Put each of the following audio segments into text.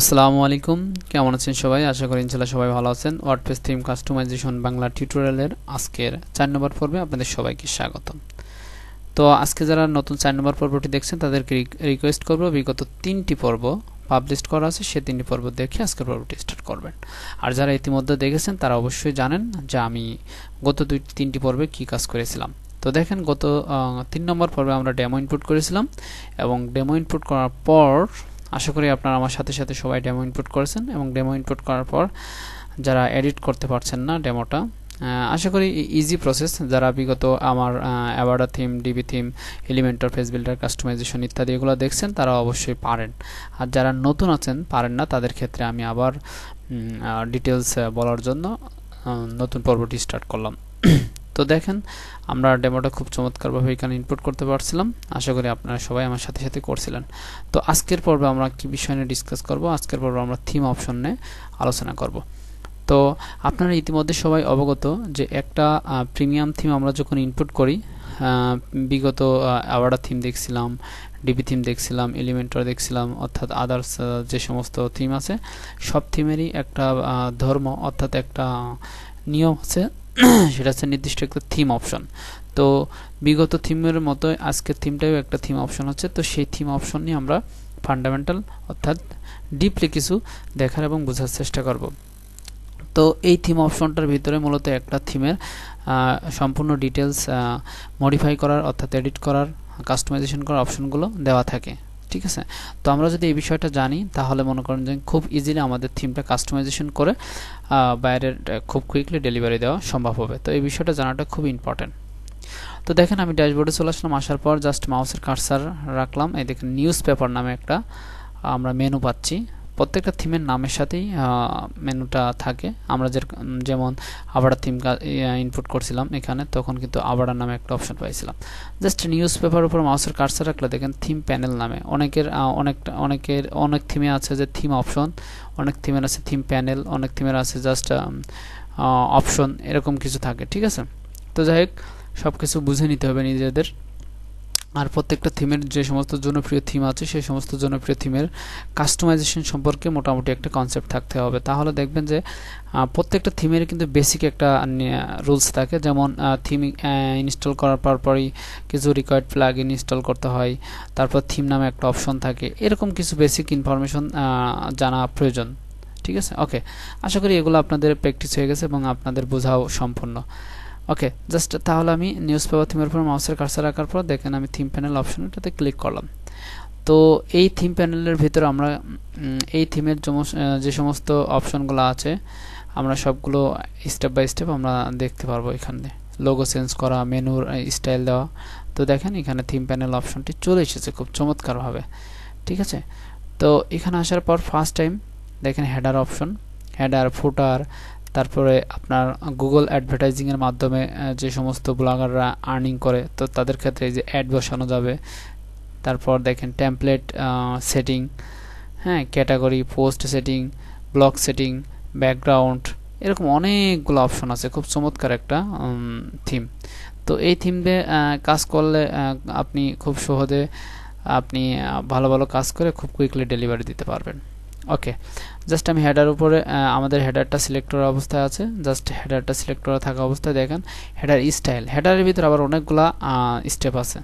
আসসালামু আলাইকুম কেমন আছেন সবাই আশা করি ইনশাল্লাহ সবাই ভালো আছেন ওয়ার্ডপ্রেস থিম কাস্টমাইজেশন বাংলা টিউটোরিয়ালের আজকের চার নম্বর পর্বে আপনাদের সবাইকে স্বাগত তো আজকে যারা নতুন চার নম্বর পর্বটি দেখছেন তাদেরকে রিকোয়েস্ট করব বিগত তিনটি পর্ব পাবলিশ করা আছে সে তিনটি পর্ব দেখে আজকের পর্বটি স্টার্ট করবেন আর যারা ইতিমধ্যে দেখেছেন তারা অবশ্যই জানেন যে আমি গত দুই তিনটি পর্বে কি কাজ করেছিলাম তো দেখেন গত তিন নম্বর পর্বে আমরা ডেমো ইনপুট করেছিলাম এবং ডেমো ইনপুট করার পর আশা করি আপনারা আমার সাথে সাথে সবাই ডেমো ইনপুট করেছেন এবং ডেমো ইনপুট করার পর যারা এডিট করতে পারছেন না ডেমোটা আশা করি ইজি প্রসেস যারা বিগত আমার Avada theme DB theme Elementor face builder customization ইত্যাদি এগুলো দেখছেন তারা অবশ্যই পারেন আর যারা নতুন আছেন পারেন না তাদের ক্ষেত্রে আমি আবার ডিটেলস বলার জন্য নতুন পর্বটি স্টার্ট করলাম তো দেখেন আমরা ডেমোটা খুব চমৎকারভাবে এখানে ইনপুট করতে পারছিলাম আশা করি আপনারা সবাই আমার সাথে সাথে করছিলেন তো আজকের পর্বে আমরা কি বিষয় নিয়ে ডিসকাস করবো আজকের পর্বে আমরা থিম অপশন নিয়ে আলোচনা করব তো আপনারা ইতিমধ্যে সবাই অবগত যে একটা প্রিমিয়াম থিম আমরা যখন ইনপুট করি বিগত অ্যাওয়ার্ডা থিম দেখছিলাম ডিবি থিম দেখছিলাম এলিমেন্টর দেখছিলাম অর্থাৎ আদার্স যে সমস্ত থিম আছে সব থিমেরই একটা ধর্ম অর্থাৎ একটা নিয়ম আছে সেটা হচ্ছে নির্দিষ্ট একটা থিম অপশন তো বিগত থিমের মতো আজকের থিমটাও একটা থিম অপশন হচ্ছে তো সেই থিম অপশন নিয়ে আমরা ফান্ডামেন্টাল অর্থাৎ ডিপলি কিছু দেখার এবং বোঝার চেষ্টা করব তো এই থিম অপশনটার ভিতরে মূলত একটা থিমের সম্পূর্ণ ডিটেলস মডিফাই করার অর্থাৎ এডিট করার কাস্টমাইজেশন করার অপশনগুলো দেওয়া থাকে ঠিক আছে তো আমরা যদি এই বিষয়টা জানি তাহলে মনে করেন যে খুব ইজিলি আমাদের থিমটা কাস্টমাইজেশন করে বাইরের খুব কুইকলি ডেলিভারি দেওয়া সম্ভব হবে তো এই বিষয়টা জানাটা খুব ইম্পর্ট্যান্ট তো দেখেন আমি ড্যাশবোর্ডে চলে আসলাম আসার পর জাস্ট মাউসের কার্সার রাখলাম এই দেখেন নিউজ পেপার নামে একটা আমরা মেনু পাচ্ছি প্রত্যেকটা থিমের নামের সাথেই মেনুটা থাকে আমরা যেমন আবাড়া থিম ইনপুট করছিলাম এখানে তখন কিন্তু আবাড়া নামে একটা অপশন পাইছিলাম জাস্ট নিউজ পেপার উপর মাউসের কার্সার রাখলে দেখেন থিম প্যানেল নামে অনেকের অনেক অনেকের অনেক থিমে আছে যে থিম অপশন অনেক থিমের আছে থিম প্যানেল অনেক থিমের আছে জাস্ট অপশন এরকম কিছু থাকে ঠিক আছে তো যাই হোক সব কিছু বুঝে নিতে হবে নিজেদের আর প্রত্যেকটা থিমের যে সমস্ত জনপ্রিয় থিম আছে সেই সমস্ত জনপ্রিয় থিমের কাস্টমাইজেশন সম্পর্কে মোটামুটি একটা কনসেপ্ট থাকতে হবে তাহলে দেখবেন যে প্রত্যেকটা থিমের কিন্তু বেসিক একটা রুলস থাকে যেমন থিম ইনস্টল করার পর পরই কিছু রিকোয়ার্ড প্লাগ ইনস্টল করতে হয় তারপর থিম নামে একটা অপশন থাকে এরকম কিছু বেসিক ইনফরমেশন জানা প্রয়োজন ঠিক আছে ওকে আশা করি এগুলো আপনাদের প্র্যাকটিস হয়ে গেছে এবং আপনাদের বোঝাও সম্পূর্ণ ওকে জাস্ট তাহলে আমি নিউজ পেপার থিমের উপর মাউসের কার্সার রাখার পর দেখেন আমি থিম প্যানেল অপশনটাতে ক্লিক করলাম তো এই থিম প্যানেলের ভিতর আমরা এই থিমের যে সমস্ত অপশনগুলো আছে আমরা সবগুলো স্টেপ বাই স্টেপ আমরা দেখতে পারবো এখানে লোগো চেঞ্জ করা মেনুর স্টাইল দেওয়া তো দেখেন এখানে থিম প্যানেল অপশনটি চলে এসেছে খুব চমৎকারভাবে ঠিক আছে তো এখানে আসার পর ফার্স্ট টাইম দেখেন হেডার অপশন হেডার ফুটার তারপরে আপনার গুগল অ্যাডভার্টাইজিংয়ের মাধ্যমে যে সমস্ত ব্লগাররা আর্নিং করে তো তাদের ক্ষেত্রে এই যে অ্যাড বসানো যাবে তারপর দেখেন ট্যাম্পলেট সেটিং হ্যাঁ category post setting block setting background এরকম অনেকগুলো অপশন আছে খুব চমৎকার একটা থিম তো এই থিম দিয়ে কাজ করলে আপনি খুব সহজে আপনি ভালো ভালো কাজ করে খুব কুইকলি ডেলিভারি দিতে পারবেন ওকে জাস্ট আমি হেডার উপরে আমাদের হেডারটা সিলেক্ট করা অবস্থায় আছে জাস্ট হেডারটা সিলেক্ট করা থাকা অবস্থায় দেখেন হেডার স্টাইল হেডারের ভিতরে আবার অনেকগুলা স্টেপ আছে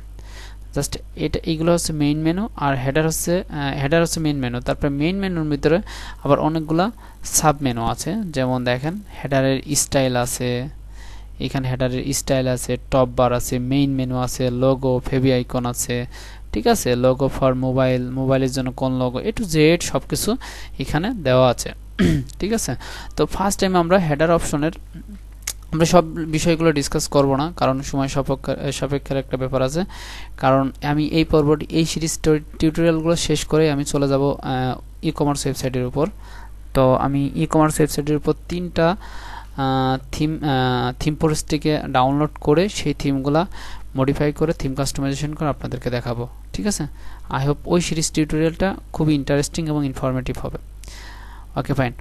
জাস্ট এটা এইগুলো হচ্ছে মেইন মেনু আর হেডার হচ্ছে হেডার হচ্ছে মেইন মেনু তারপরে মেইন মেনুর ভিতরে আবার অনেকগুলা সাব মেনু আছে যেমন দেখেন হেডারের স্টাইল আছে এখানে হেডারের স্টাইল আছে টপ বার আছে মেইন মেনু আছে লোগো ফেভি আইকন আছে ঠিক আছে লোগো ফর মোবাইল মোবাইলের জন্য কোন লোগো এ টু জেড সব কিছু এখানে দেওয়া আছে ঠিক আছে তো ফার্স্ট টাইম আমরা হেডার অপশনের আমরা সব বিষয়গুলো ডিসকাস করব না কারণ সময় সাপেক্ষ সাপেক্ষের একটা ব্যাপার আছে কারণ আমি এই পর্বটি এই সিরিজ টিউটোরিয়ালগুলো শেষ করে আমি চলে যাব ই কমার্স ওয়েবসাইটের উপর তো আমি ই কমার্স ওয়েবসাইটের উপর তিনটা থিম থিম ফরেস্টটিকে ডাউনলোড করে সেই থিমগুলা মডিফাই করে থিম কাস্টমাইজেশন করে আপনাদেরকে দেখাবো ঠিক আছে আই হোপ ওই সিরিজ টিউটোরিয়ালটা খুব ইন্টারেস্টিং এবং ইনফরমেটিভ হবে ওকে ফাইন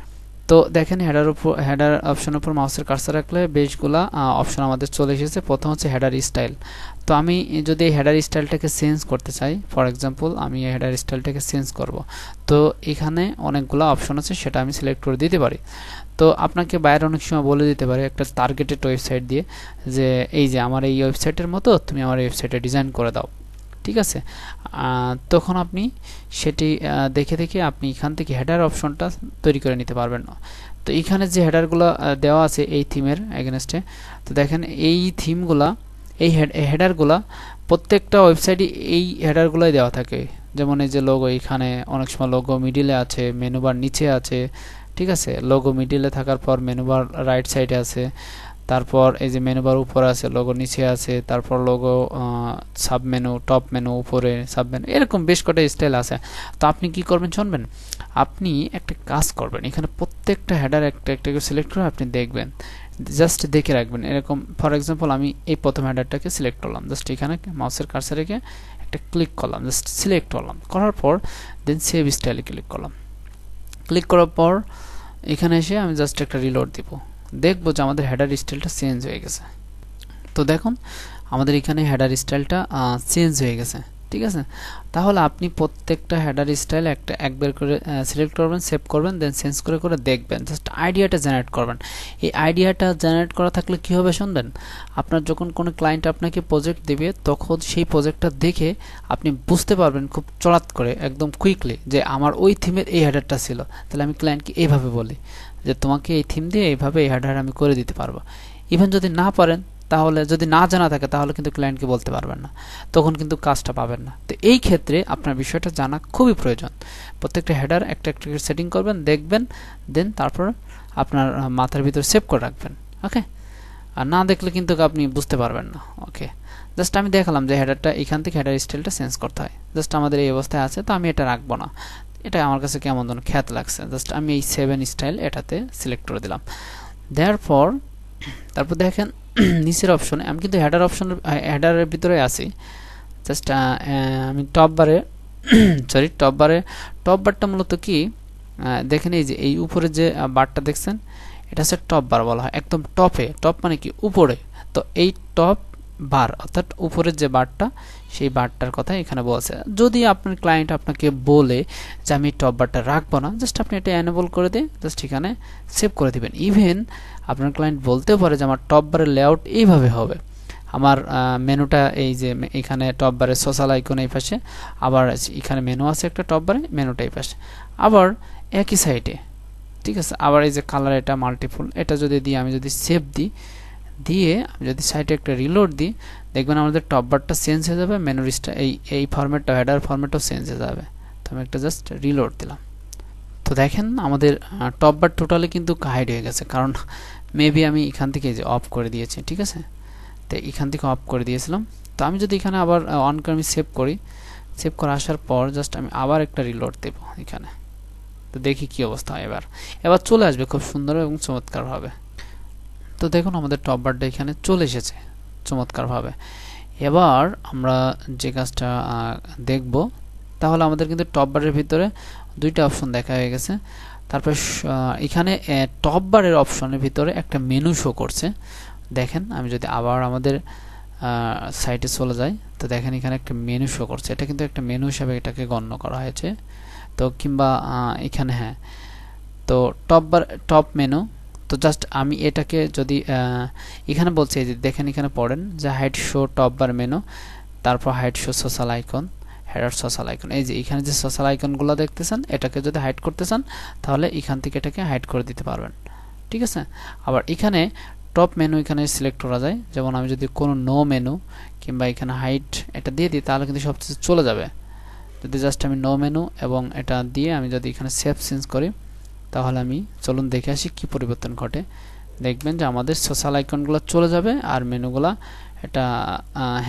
তো দেখেন হেডার উপর হেডার অপশনের উপর মাউসের কার্সার রাখলে বেশগুলা অপশন আমাদের চলে এসেছে প্রথম হচ্ছে হেডার স্টাইল তো আমি যদি এই হেডার স্টাইলটাকে চেঞ্জ করতে চাই ফর এক্সাম্পল আমি এই হেডার স্টাইলটাকে চেঞ্জ করব তো এখানে অনেকগুলো অপশন আছে সেটা আমি সিলেক্ট করে দিতে পারি তো আপনাকে বাইরে অনেক সময় বলে দিতে পারে একটা টার্গেটেড ওয়েবসাইট দিয়ে যে এই যে আমার এই ওয়েবসাইটের মতো তুমি আমার ওয়েবসাইটে ডিজাইন করে দাও ঠিক আছে তখন আপনি সেটি দেখে দেখে আপনি এখান থেকে হেডার অপশনটা তৈরি করে নিতে পারবেন না তো এখানে যে হেডারগুলো দেওয়া আছে এই থিমের এগেনস্টে তো দেখেন এই থিমগুলা এই হেডারগুলা প্রত্যেকটা ওয়েবসাইটই এই হেডারগুলোই দেওয়া থাকে যেমন এই যে লোগো এখানে অনেক সময় লোগো মিডিলে আছে মেনুবার নিচে আছে ঠিক আছে লোগো মিডিলে থাকার পর মেনুবার রাইট সাইডে আছে তারপর এই যে মেনুবার উপরে আছে লোগো নিচে আছে তারপর logo sub menu top menu উপরে সাব মেনু এরকম বেশ কটা স্টাইল আছে তো আপনি কি করবেন শুনবেন আপনি একটা কাজ করবেন এখানে প্রত্যেকটা হেডার একটা একটা করে সিলেক্ট করে আপনি দেখবেন জাস্ট দেখে রাখবেন এরকম ফর এক্সাম্পল আমি এই প্রথম হেডারটাকে সিলেক্ট করলাম জাস্ট এখানে মাউসের কাছে রেখে একটা ক্লিক করলাম জাস্ট সিলেক্ট করলাম করার পর দেন সেভ স্টাইলে ক্লিক করলাম ক্লিক করার পর এখানে এসে আমি জাস্ট একটা রিলোড দিব দেখবো যে আমাদের হেডার স্টাইলটা চেঞ্জ হয়ে গেছে তো দেখুন আমাদের এখানে হেডার স্টাইলটা চেঞ্জ হয়ে গেছে ঠিক আছে তাহলে আপনি প্রত্যেকটা হেডার স্টাইল একটা একবার করে সিলেক্ট করবেন সেভ করবেন দেন সেন্স করে করে দেখবেন জাস্ট আইডিয়াটা জেনারেট করবেন এই আইডিয়াটা জেনারেট করা থাকলে কি হবে শুনবেন আপনার যখন কোনো ক্লায়েন্ট আপনাকে প্রজেক্ট দেবে তখন সেই প্রজেক্টটা দেখে আপনি বুঝতে পারবেন খুব চড়াত করে একদম কুইকলি যে আমার ওই থিমের এই হেডারটা ছিল তাহলে আমি ক্লায়েন্টকে এইভাবে বলি যে তোমাকে এই থিম দিয়ে এইভাবে এই হেডার আমি করে দিতে পারবো ইভেন যদি না পারেন তাহলে যদি না জানা থাকে তাহলে কিন্তু ক্লায়েন্টকে বলতে পারবেন না তখন কিন্তু কাজটা পাবেন না তো এই ক্ষেত্রে আপনার বিষয়টা জানা খুবই প্রয়োজন প্রত্যেকটা হেডার একটা একটা সেটিং করবেন দেখবেন দেন তারপর আপনার মাথার ভিতরে সেভ করে রাখবেন ওকে আর না দেখলে কিন্তু আপনি বুঝতে পারবেন না ওকে জাস্ট আমি দেখালাম যে হেডারটা এখান থেকে হেডার স্টাইলটা চেঞ্জ করতে হয় জাস্ট আমাদের এই অবস্থায় আছে তো আমি এটা রাখবো না এটা আমার কাছে কেমন ধরনের খ্যাত লাগছে জাস্ট আমি এই সেভেন স্টাইল এটাতে সিলেক্ট করে দিলাম দেয়ার ফর তারপর দেখেন নিচের অপশনে আমি কিন্তু হেডার অপশনের হেডারের ভিতরে আছি জাস্ট আমি টপ বারে সরি টপ বারে টপ বারটা মূলত কি দেখেন এই যে এই উপরে যে বারটা দেখছেন এটা হচ্ছে টপ বার বলা হয় একদম টপে টপ মানে কি উপরে তো এই টপ বার অর্থাৎ উপরের যে বারটা সেই বারটার কথা এখানে বলছে যদি আপনার ক্লায়েন্ট আপনাকে বলে যে আমি টপ বারটা রাখবো না জাস্ট আপনি এটা অ্যানেবল করে দিয়ে জাস্ট এখানে সেভ করে দিবেন ইভেন আপনার ক্লায়েন্ট বলতেও পারে যে আমার টপ বারের লেআউট এইভাবে হবে আমার মেনুটা এই যে এখানে টপ বারে সোশ্যাল আইকন এই পাশে আবার এখানে মেনু আছে একটা টপ বারে মেনুটা এই পাশে আবার একই সাইডে ঠিক আছে আবার এই যে কালার এটা মাল্টিপুল এটা যদি দিই আমি যদি সেভ দিই দিয়ে আমি যদি সাইটে একটা রিলোড দিই দেখবেন আমাদের টপ বারটা চেঞ্জ হয়ে যাবে মেনুরিসটা এই এই ফরম্যাটটা হেডার ফরম্যাটও চেঞ্জ হয়ে যাবে তো আমি একটা জাস্ট রিলোড দিলাম তো দেখেন আমাদের টপ বার টোটালি কিন্তু হাইড হয়ে গেছে কারণ মেবি আমি এখান থেকে যে অফ করে দিয়েছি ঠিক আছে তো এখান থেকে অফ করে দিয়েছিলাম তো আমি যদি এখানে আবার অন করে আমি সেভ করি সেভ করে আসার পর জাস্ট আমি আবার একটা রিলোড দেব এখানে তো দেখি কি অবস্থা এবার এবার চলে আসবে খুব সুন্দর এবং চমৎকারভাবে তো দেখুন আমাদের টপ বারটা এখানে চলে এসেছে চমৎকারভাবে এবার আমরা যে কাজটা দেখব তাহলে আমাদের কিন্তু টপ বারের ভিতরে দুইটা অপশন দেখা হয়ে গেছে তারপর এখানে টপ বারের অপশনের ভিতরে একটা মেনু শো করছে দেখেন আমি যদি আবার আমাদের সাইটে চলে যাই তো দেখেন এখানে একটা মেনু শো করছে এটা কিন্তু একটা মেনু হিসাবে এটাকে গণ্য করা হয়েছে তো কিংবা এখানে হ্যাঁ তো টপ বার টপ মেনু তো জাস্ট আমি এটাকে যদি এখানে বলছি যে দেখেন এখানে পড়েন যে hide show top bar menu তারপর hide show social icon header social icon এই যে এখানে যে সোশ্যাল আইকনগুলো দেখতেছেন এটাকে যদি হাইড করতে চান তাহলে এখান থেকে এটাকে হাইড করে দিতে পারবেন ঠিক আছে আবার এখানে টপ মেনু এখানে সিলেক্ট করা যায় যেমন আমি যদি কোনো নো মেনু কিংবা এখানে হাইট এটা দিয়ে দিই তাহলে কিন্তু সবচেয়ে চলে যাবে যদি জাস্ট আমি নো মেনু এবং এটা দিয়ে আমি যদি এখানে সেফ চেঞ্জ করি তাহলে আমি চলুন দেখে আসি কি পরিবর্তন ঘটে দেখবেন যে আমাদের সোশ্যাল আইকনগুলো চলে যাবে আর মেনুগুলা এটা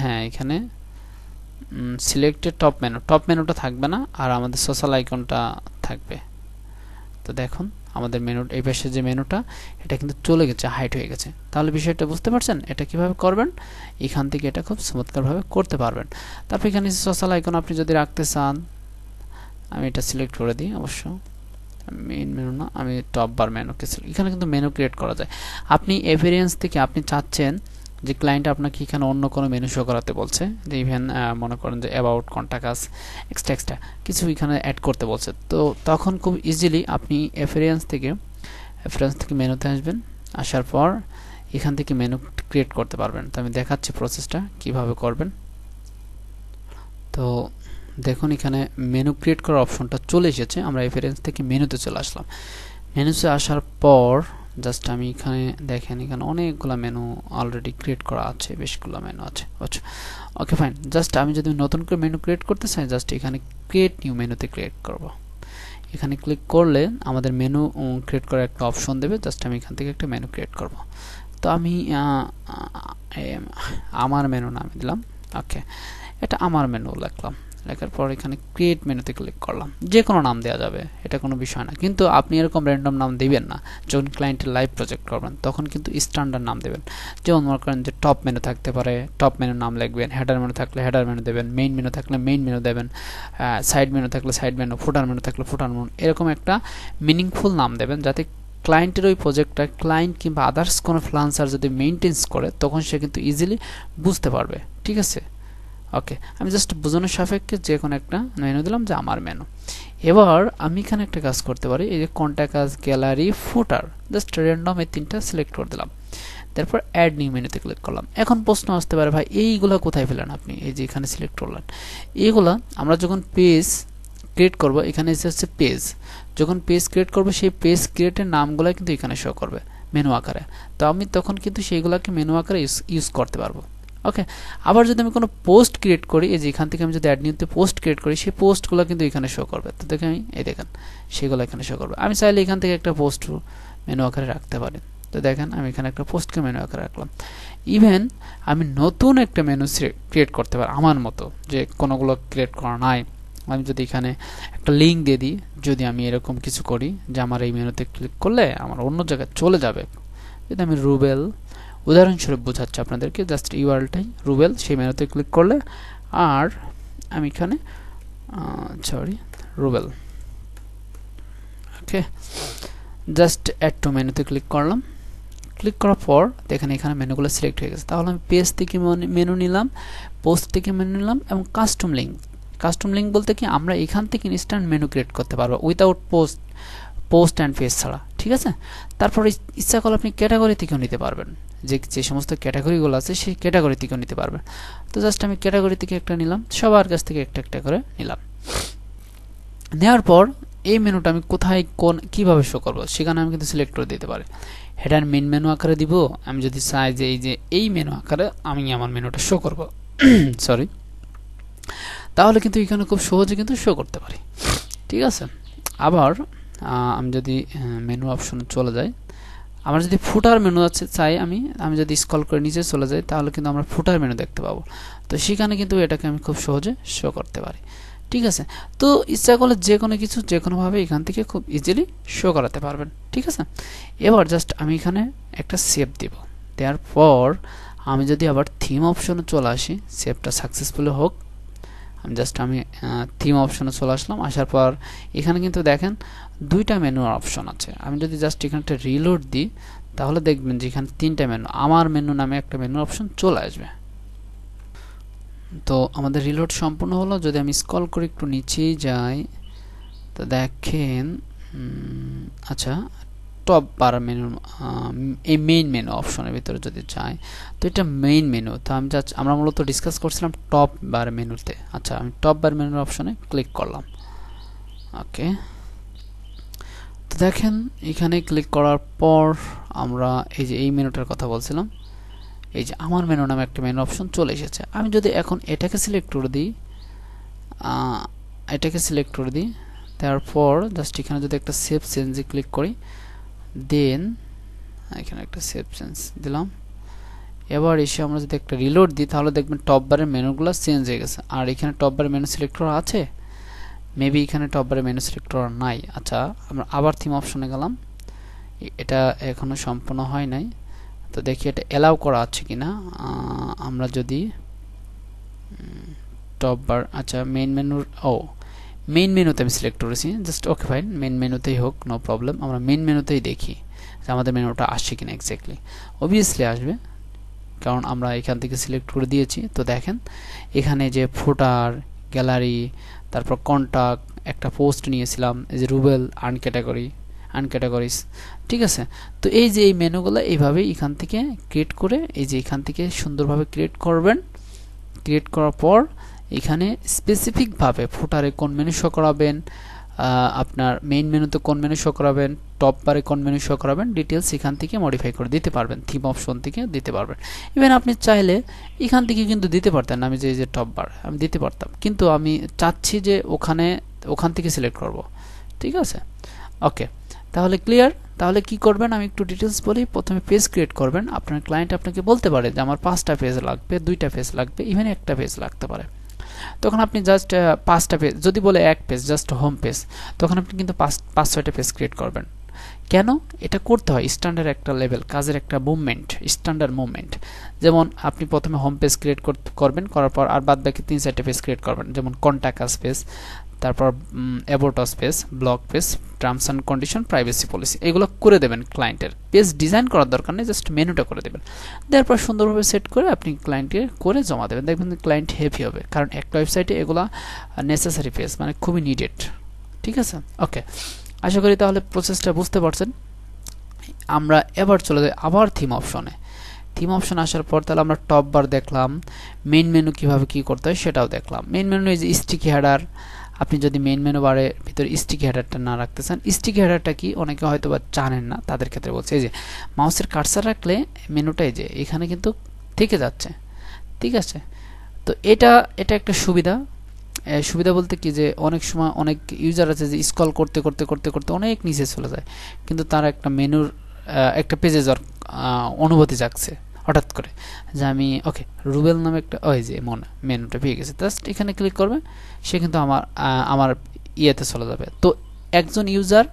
হ্যাঁ এখানে সিলেক্টেড টপ মেনু টপ মেনুটা থাকবে না আর আমাদের সোশ্যাল আইকনটা থাকবে তো দেখুন আমাদের মেনু এই পাশে যে মেনুটা এটা কিন্তু চলে গেছে হাইট হয়ে গেছে তাহলে বিষয়টা বুঝতে পারছেন এটা কিভাবে করবেন এখান থেকে এটা খুব চমৎকারভাবে করতে পারবেন তারপর এখানে সোশ্যাল আইকন আপনি যদি রাখতে চান আমি এটা সিলেক্ট করে দিই অবশ্য মেন মেনু না আমি টপ বার মেনু এখানে কিন্তু মেনু ক্রিয়েট করা যায় আপনি এভিডেন্স থেকে আপনি চাচ্ছেন যে ক্লায়েন্ট আপনাকে এখানে অন্য কোনো মেনু শো করাতে বলছে যে ইভেন মনে করেন যে অ্যাবাউট কন্ট্যাক্ট এক্সট্রা এক্সট্রা কিছু এখানে অ্যাড করতে বলছে তো তখন খুব ইজিলি আপনি এফারেন্স থেকে এফারেন্স থেকে মেনুতে আসবেন আসার পর এখান থেকে মেনু ক্রিয়েট করতে পারবেন তো আমি দেখাচ্ছি প্রসেসটা কিভাবে করবেন তো দেখুন এখানে মেনু ক্রিয়েট করার অপশনটা চলে এসেছে আমরা রেফারেন্স থেকে মেনুতে চলে আসলাম মেনুতে আসার পর জাস্ট আমি এখানে দেখেন এখানে অনেকগুলো মেনু অলরেডি ক্রিয়েট করা আছে বেশগুলো মেনু আছে আচ্ছা ওকে ফাইন জাস্ট আমি যদি নতুন করে মেনু ক্রিয়েট করতে চাই জাস্ট এখানে ক্রিয়েট নিউ মেনুতে ক্রিয়েট করব এখানে ক্লিক করলে আমাদের মেনু ক্রিয়েট করার একটা অপশন দেবে জাস্ট আমি এখান থেকে একটা মেনু ক্রিয়েট করব তো আমি আমার মেনু নাম দিলাম ওকে এটা আমার মেনু লিখলাম লেখার পর এখানে ক্রিয়েট মেনুতে ক্লিক করলাম যে কোনো নাম দেওয়া যাবে এটা কোনো বিষয় না কিন্তু আপনি এরকম র্যান্ডম নাম দেবেন না যখন ক্লায়েন্টের লাইভ প্রজেক্ট করবেন তখন কিন্তু স্ট্যান্ডার্ড নাম দেবেন যেমন মনে করেন যে টপ মেনু থাকতে পারে টপ মেনুর নাম লিখবেন হেডার মেনু থাকলে হেডার মেনু দেবেন মেইন মেনু থাকলে মেইন মেনু দেবেন সাইড মেনু থাকলে সাইড মেনু ফুটার মেনু থাকলে ফুটার মেনু এরকম একটা মিনিংফুল নাম দেবেন যাতে ক্লায়েন্টের ওই প্রজেক্টটা ক্লায়েন্ট কিংবা আদার্স কোনো ফ্লান্সার যদি মেনটেন্স করে তখন সে কিন্তু ইজিলি বুঝতে পারবে ঠিক আছে ওকে আমি জাস্ট বোঝানোর সাপেক্ষে যে কোনো একটা মেনু দিলাম যে আমার মেনু এবার আমি এখানে একটা কাজ করতে পারি এই যে কন্ট্যাক্ট আজ গ্যালারি ফুটার জাস্ট রেন্ডম এই তিনটা সিলেক্ট করে দিলাম তারপর অ্যাড নিউ মেনুতে ক্লিক করলাম এখন প্রশ্ন আসতে পারে ভাই এইগুলো কোথায় পেলেন আপনি এই যে এখানে সিলেক্ট করলেন এইগুলা আমরা যখন পেজ ক্রিয়েট করব এখানে এসে হচ্ছে পেজ যখন পেজ ক্রিয়েট করব সেই পেজ ক্রিয়েটের নামগুলো কিন্তু এখানে শো করবে মেনু আকারে তো আমি তখন কিন্তু সেইগুলোকে মেনু আকারে ইউজ করতে পারবো ওকে আবার যদি আমি কোনো পোস্ট ক্রিয়েট করি এই যে এখান থেকে আমি যদি অ্যাড নিউতে পোস্ট ক্রিয়েট করি সেই পোস্টগুলো কিন্তু এখানে শো করবে তো দেখে আমি এই দেখেন সেগুলো এখানে শো করবে আমি চাইলে এখান থেকে একটা পোস্ট মেনু আকারে রাখতে পারি তো দেখেন আমি এখানে একটা পোস্টকে মেনু আকারে রাখলাম ইভেন আমি নতুন একটা মেনু ক্রিয়েট করতে পারি আমার মতো যে কোনোগুলো ক্রিয়েট করা নাই আমি যদি এখানে একটা লিঙ্ক দিয়ে দিই যদি আমি এরকম কিছু করি যে আমার এই মেনুতে ক্লিক করলে আমার অন্য জায়গায় চলে যাবে যদি আমি রুবেল উদাহরণস্বরূপ বোঝাচ্ছে আপনাদেরকে জাস্ট ইউআরএলটাই রুবেল সেই মেনুতে ক্লিক করলে আর আমি এখানে sorry Rubel okay just add to মেনুতে ক্লিক করলাম ক্লিক করার পর দেখেন এখানে মেনুগুলো সিলেক্ট হয়ে গেছে তাহলে আমি পেজ থেকে মেনু নিলাম পোস্ট থেকে মেনু নিলাম এবং কাস্টম লিঙ্ক কাস্টম লিঙ্ক বলতে কি আমরা এখান থেকে ইনস্ট্যান্ট মেনু ক্রিয়েট করতে পারবো without post post and page ছাড়া ঠিক আছে তারপরে ইচ্ছা করলে আপনি ক্যাটাগরি থেকেও নিতে পারবেন যে যে সমস্ত ক্যাটাগরিগুলো আছে সেই ক্যাটাগরি থেকেও নিতে পারবে তো জাস্ট আমি ক্যাটাগরি থেকে একটা নিলাম সবার কাছ থেকে একটা একটা করে নিলাম নেওয়ার পর এই মেনুটা আমি কোথায় কোন কিভাবে শো করবো সেখানে আমি কিন্তু সিলেক্ট করে দিতে পারি হেডার মেন মেনু আকারে দিব আমি যদি চাই যে এই যে এই মেনু আকারে আমি আমার মেনুটা শো করব সরি তাহলে কিন্তু এখানে খুব সহজে কিন্তু শো করতে পারি ঠিক আছে আবার আমি যদি মেনু অপশনে চলে যাই আমরা যদি ফুটার মেনু আছে চাই আমি আমি যদি স্কল করে নিচে চলে যাই তাহলে কিন্তু আমরা ফুটার মেনু দেখতে পাবো তো সেখানে কিন্তু এটাকে আমি খুব সহজে শো করতে পারি ঠিক আছে তো ইচ্ছা করলে যে কোনো কিছু যে কোনোভাবে এখান থেকে খুব ইজিলি শো করাতে পারবেন ঠিক আছে এবার জাস্ট আমি এখানে একটা সেভ দেব দেওয়ার পর আমি যদি আবার থিম অপশনে চলে আসি সেভটা সাকসেসফুলি হোক আমি জাস্ট আমি থিম অপশনে চলে আসলাম আসার পর এখানে কিন্তু দেখেন দুইটা মেনুর অপশন আছে আমি যদি জাস্ট এখানে রিলোড দিই তাহলে দেখবেন যে এখানে তিনটা মেনু আমার মেনু নামে একটা মেনু অপশন চলে আসবে তো আমাদের রিলোড সম্পূর্ণ হলো যদি আমি স্কল করে একটু নিচেই যাই তো দেখেন আচ্ছা টপ বার মেনু এই মেইন মেনু অপশনের ভিতরে যদি যাই তো এটা মেইন মেনু তো আমি যা আমরা মূলত ডিসকাস করছিলাম টপ বার মেনুতে আচ্ছা আমি টপ বার মেনুর অপশনে ক্লিক করলাম ওকে তো দেখেন এখানে ক্লিক করার পর আমরা এই যে এই মেনুটার কথা বলছিলাম এই যে আমার মেনু নামে একটা মেনু অপশন চলে এসেছে আমি যদি এখন এটাকে সিলেক্ট করে দিই এটাকে সিলেক্ট করে দিই তারপর জাস্ট এখানে যদি একটা সেফ চেঞ্জে ক্লিক করি দেন এখানে একটা সেফ চেঞ্জ দিলাম এবার এসে আমরা যদি একটা রিলোড দিই তাহলে দেখবেন টপ বারের মেনুগুলো চেঞ্জ হয়ে গেছে আর এখানে টপ বারের মেনু সিলেক্ট করা আছে মেবি এখানে টপ বারে মেনু করার নাই আচ্ছা আমরা আবার থিম অপশনে গেলাম এটা এখনও সম্পূর্ণ হয় নাই তো দেখি এটা অ্যালাউ করা আছে কি না আমরা যদি টপ বার আচ্ছা মেইন মেনুর ও মেইন মেনুতে আমি সিলেক্ট করেছি জাস্ট ওকে ফাইন মেইন মেনুতেই হোক নো প্রবলেম আমরা মেইন মেনুতেই দেখি যে আমাদের মেনুটা আসছে কিনা এক্স্যাক্টলি অবভিয়াসলি আসবে কারণ আমরা এখান থেকে সিলেক্ট করে দিয়েছি তো দেখেন এখানে যে ফোটার গ্যালারি তারপর কন্টাক্ট একটা পোস্ট নিয়েছিলাম এই যে Rubel un category un categories ঠিক আছে তো এই যে এই মেনুগুলো এইভাবেই এখান থেকে ক্রিয়েট করে এই যে এখান থেকে সুন্দরভাবে ক্রিয়েট করবেন ক্রিয়েট করার পর এখানে স্পেসিফিকভাবে ফোটারে কোন মেনু শো করাবেন আপনার মেইন মেনুতে কোন মেনু শো করাবেন টপ বারে কোন মেনু শো করাবেন ডিটেলস এখান থেকে মডিফাই করে দিতে পারবেন থিম অপশন থেকে দিতে পারবেন ইভেন আপনি চাইলে এখান থেকে কিন্তু দিতে পারতেন আমি যে যে টপ বার আমি দিতে পারতাম কিন্তু আমি চাচ্ছি যে ওখানে ওখান থেকে সিলেক্ট করব ঠিক আছে ওকে তাহলে ক্লিয়ার তাহলে কি করবেন আমি একটু ডিটেলস বলি প্রথমে পেজ ক্রিয়েট করবেন আপনার ক্লায়েন্ট আপনাকে বলতে পারে যে আমার পাঁচটা পেজ লাগবে দুইটা পেজ লাগবে ইভেন একটা পেজ লাগতে পারে তখন আপনি জাস্ট পাঁচটা পেজ যদি বলে এক পেজ জাস্ট হোম পেজ তখন আপনি কিন্তু পাঁচ পাঁচ ছয়টা পেজ ক্রিয়েট করবেন কেন এটা করতে হয় স্ট্যান্ডার্ড একটা লেভেল কাজের একটা মুভমেন্ট স্ট্যান্ডার্ড মুভমেন্ট যেমন আপনি প্রথমে হোম পেজ ক্রিয়েট করবেন করার পর আর বাদ বাকি তিন চারটে পেজ ক্রিয়েট করবেন যেমন কন্ট্যাক্ট পেজ তারপর about page blog page terms and condition privacy policy এগুলো করে দেবেন ক্লায়েন্টের পেজ ডিজাইন করার দরকার নেই জাস্ট মেনুটা করে দেবেন তারপর সুন্দরভাবে সেট করে আপনি ক্লায়েন্টকে করে জমা দেবেন দেখবেন ক্লায়েন্ট হেভি হবে কারণ একটা ওয়েবসাইটে এগুলো নেসেসারি পেজ মানে খুবই নিডেড ঠিক আছে ওকে আশা করি তাহলে প্রসেসটা বুঝতে পারছেন আমরা এবার চলে যাই আবার থিম অপশনে থিম অপশন আসার পর তাহলে আমরা টপ বার দেখলাম মেন মেনু কীভাবে কী করতে হয় সেটাও দেখলাম মেন মেনু এই স্টিকি হ্যাডার আপনি যদি মেন মেনু বারের ভিতরে স্টিকি হেডারটা না রাখতে চান স্টিকি হেডারটা কি অনেকে হয়তো বা জানেন না তাদের ক্ষেত্রে বলছে এই যে মাউসের কার্সার রাখলে মেনুটা এই যে এখানে কিন্তু থেকে যাচ্ছে ঠিক আছে তো এটা এটা একটা সুবিধা সুবিধা বলতে কি যে অনেক সময় অনেক ইউজার আছে যে স্কল করতে করতে করতে করতে অনেক নিচে চলে যায় কিন্তু তার একটা মেনুর একটা পেজে যাওয়ার অনুভূতি জাগছে হঠাৎ করে যে আমি ওকে রুবেল নামে একটা ওই যে মনে মেনুটা পেয়ে গেছে জাস্ট এখানে ক্লিক করবে সে কিন্তু আমার আমার ইয়েতে চলে যাবে তো একজন ইউজার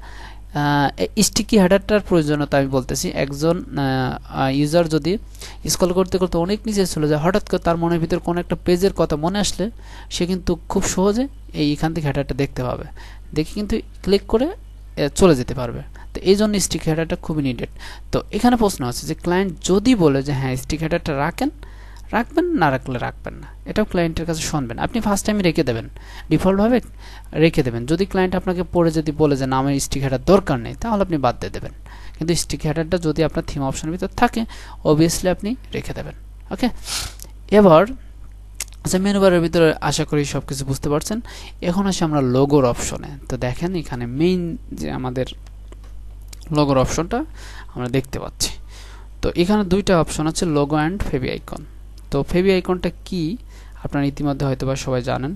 স্টিকি হেডারটার প্রয়োজনীয়তা আমি বলতেছি একজন ইউজার যদি স্কল করতে করতে অনেক নিচে চলে যায় হঠাৎ করে তার মনের ভিতরে কোনো একটা পেজের কথা মনে আসলে সে কিন্তু খুব সহজে এই এখান থেকে হেডারটা দেখতে পাবে দেখে কিন্তু ক্লিক করে চলে যেতে পারবে তো এই জন্য স্টিক হেডারটা খুবই নিডেড তো এখানে প্রশ্ন আছে যে ক্লায়েন্ট যদি বলে যে হ্যাঁ স্টিক হেডারটা রাখেন রাখবেন না রাখলে রাখবেন না এটাও ক্লায়েন্টের কাছে শুনবেন আপনি ফার্স্ট টাইম রেখে দেবেন ডিফল্টভাবে রেখে দেবেন যদি ক্লায়েন্ট আপনাকে পরে যদি বলে যে না আমার স্টিক হেডার দরকার নেই তাহলে আপনি বাদ দিয়ে দেবেন কিন্তু স্টিক হেডারটা যদি আপনার থিম অপশনের ভিতর থাকে অবভিয়াসলি আপনি রেখে দেবেন ওকে এবার আচ্ছা মেনু বারের ভিতরে আশা করি সব কিছু বুঝতে পারছেন এখন আসি আমরা লোগোর অপশনে তো দেখেন এখানে মেইন যে আমাদের লোগোর অপশনটা আমরা দেখতে পাচ্ছি তো এখানে দুইটা অপশন আছে লোগো অ্যান্ড ফেবি আইকন তো ফেবি আইকনটা কি আপনারা ইতিমধ্যে হয়তো বা সবাই জানেন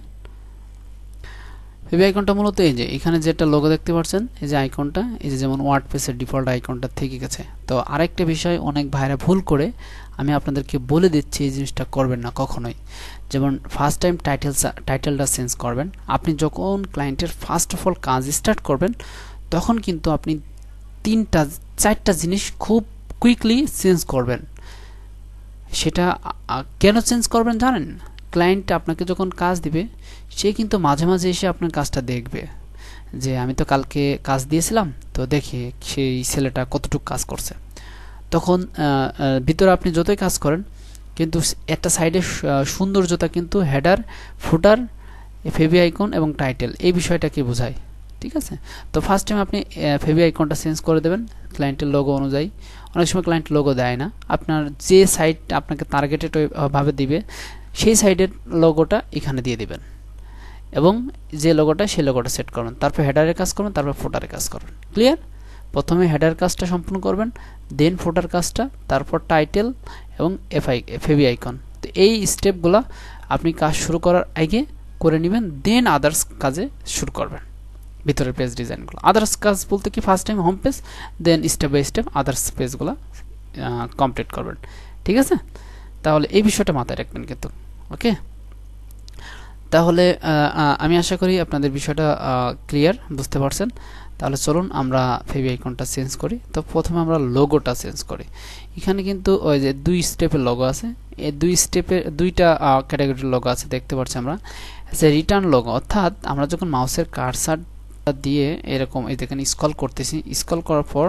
ফেবি আইকনটা মূলত এই যে এখানে যেটা লোগো দেখতে পাচ্ছেন এই যে আইকনটা এই যে যেমন ওয়ার্ড পেসের ডিফল্ট আইকনটা থেকে গেছে তো আরেকটা বিষয় অনেক ভাইরা ভুল করে আমি আপনাদেরকে বলে দিচ্ছি এই জিনিসটা করবেন না কখনোই যেমন ফার্স্ট টাইম টাইটেল টাইটেলটা চেঞ্জ করবেন আপনি যখন ক্লায়েন্টের ফার্স্ট অফ অল কাজ স্টার্ট করবেন তখন কিন্তু আপনি তিনটা চারটা জিনিস খুব কুইকলি চেঞ্জ করবেন সেটা কেন চেঞ্জ করবেন জানেন ক্লায়েন্ট আপনাকে যখন কাজ দিবে সে কিন্তু মাঝে মাঝে এসে আপনার কাজটা দেখবে যে আমি তো কালকে কাজ দিয়েছিলাম তো দেখি সেই ছেলেটা কতটুকু কাজ করছে তখন ভিতরে আপনি যতই কাজ করেন কিন্তু একটা সাইডে সৌন্দর্যতা কিন্তু হেডার ফুটার ফেভি আইকন এবং টাইটেল এই বিষয়টাকে বোঝায় ঠিক আছে তো ফার্স্ট টাইম আপনি ফেভি আইকনটা চেঞ্জ করে দেবেন ক্লায়েন্টের লোগো অনুযায়ী অনেক সময় ক্লায়েন্ট লোগো দেয় না আপনার যে সাইট আপনাকে টার্গেটেড ভাবে দিবে সেই সাইডের লোগোটা এখানে দিয়ে দিবেন এবং যে লোগোটা সেই লোগোটা সেট করুন তারপর হেডারের কাজ করুন তারপর ফোটারের কাজ করুন ক্লিয়ার প্রথমে হেডার কাজটা সম্পূর্ণ করবেন দেন ফোটার কাজটা তারপর টাইটেল এবং এফআই এফএবি আইকন তো এই স্টেপগুলো আপনি কাজ শুরু করার আগে করে নেবেন দেন আদার্স কাজে শুরু করবেন ভিতরের পেজ ডিজাইনগুলো আদার্স কাজ বলতে কি first time home page then step by step others পেজগুলো কমপ্লিট করবেন ঠিক আছে তাহলে এই বিষয়টা মাথায় রাখবেন কিন্তু ওকে তাহলে আমি আশা করি আপনাদের বিষয়টা ক্লিয়ার বুঝতে পারছেন তাহলে চলুন আমরা ফেবি আইকনটা চেঞ্জ করি তো প্রথমে আমরা লোগোটা চেঞ্জ করি এখানে কিন্তু ওই যে দুই স্টেপের লোগো আছে এই দুই স্টেপের দুইটা ক্যাটাগরির লগো আছে দেখতে পাচ্ছি আমরা যে রিটার্ন লগো অর্থাৎ আমরা যখন মাউসের কারসারটা দিয়ে এরকম এই দেখেন স্কল করতেছি স্কল করার পর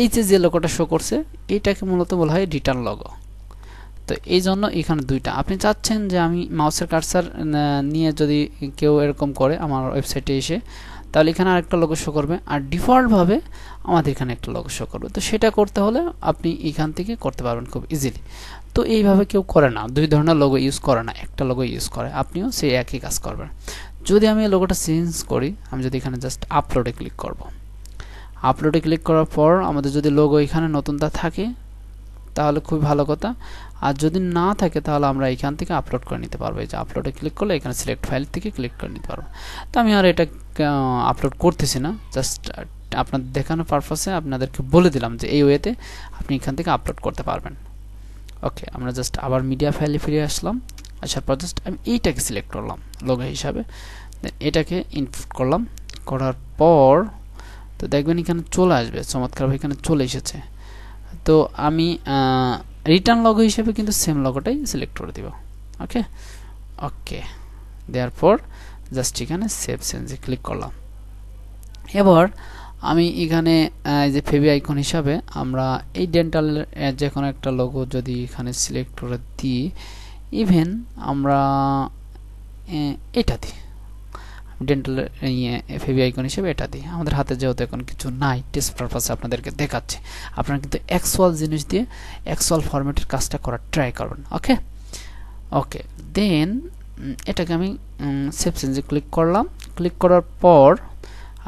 এই যে যে লোগোটা শো করছে এইটাকে মূলত বলা হয় রিটার্ন লগো তো এই জন্য এখানে দুইটা আপনি চাচ্ছেন যে আমি মাউসের কারসার নিয়ে যদি কেউ এরকম করে আমার ওয়েবসাইটে এসে তাহলে এখানে আরেকটা লোগো শো করবে আর ডিফল্টভাবে আমাদের এখানে একটা লোগো শো করবে তো সেটা করতে হলে আপনি এখান থেকে করতে পারবেন খুব ইজিলি তো এইভাবে কেউ করে না দুই ধরনের লোগো ইউজ করে না একটা লোগো ইউজ করে আপনিও সেই একই কাজ করবেন যদি আমি এই লোগোটা চেঞ্জ করি আমি যদি এখানে জাস্ট আপলোডে ক্লিক করব আপলোডে ক্লিক করার পর আমাদের যদি লোগো এখানে নতুনটা থাকে তাহলে খুবই ভালো কথা আর যদি না থাকে তাহলে আমরা এখান থেকে আপলোড করে নিতে পারবো এই যে আপলোডে ক্লিক করলে এখানে সিলেক্ট ফাইল থেকে ক্লিক করে নিতে পারবো তো আমি আর এটা আপলোড করতেছি না জাস্ট আপনাদের দেখানোর পারপাসে আপনাদেরকে বলে দিলাম যে এই ওয়েতে আপনি এখান থেকে আপলোড করতে পারবেন ওকে আমরা জাস্ট আবার মিডিয়া ফাইলে ফিরে আসলাম আসার পর জাস্ট আমি এইটাকে সিলেক্ট করলাম লোগো হিসাবে এটাকে ইনপুট করলাম করার পর তো দেখবেন এখানে চলে আসবে চমৎকারভাবে এখানে চলে এসেছে তো আমি রিটার্ন লগো হিসেবে কিন্তু সেম লগোটাই সিলেক্ট করে দিব ওকে ওকে দেওয়ার পর জাস্ট এখানে সেভ চেঞ্জে ক্লিক করলাম এবার আমি এখানে যে ফেবি আইকন হিসাবে আমরা এই ডেন্টাল যে কোনো একটা লোগো যদি এখানে সিলেক্ট করে দিই ইভেন আমরা এটা দিই ডেন্টাল ইয়ে এফএবি আইকন হিসেবে এটা দিই আমাদের হাতে যেহেতু এখন কিছু নাই টেস্ট পারপাসে আপনাদেরকে দেখাচ্ছি আপনারা কিন্তু অ্যাকচুয়াল জিনিস দিয়ে অ্যাকচুয়াল ফরম্যাটের কাজটা করার ট্রাই করবেন ওকে ওকে দেন এটাকে আমি সেভ চেঞ্জে ক্লিক করলাম ক্লিক করার পর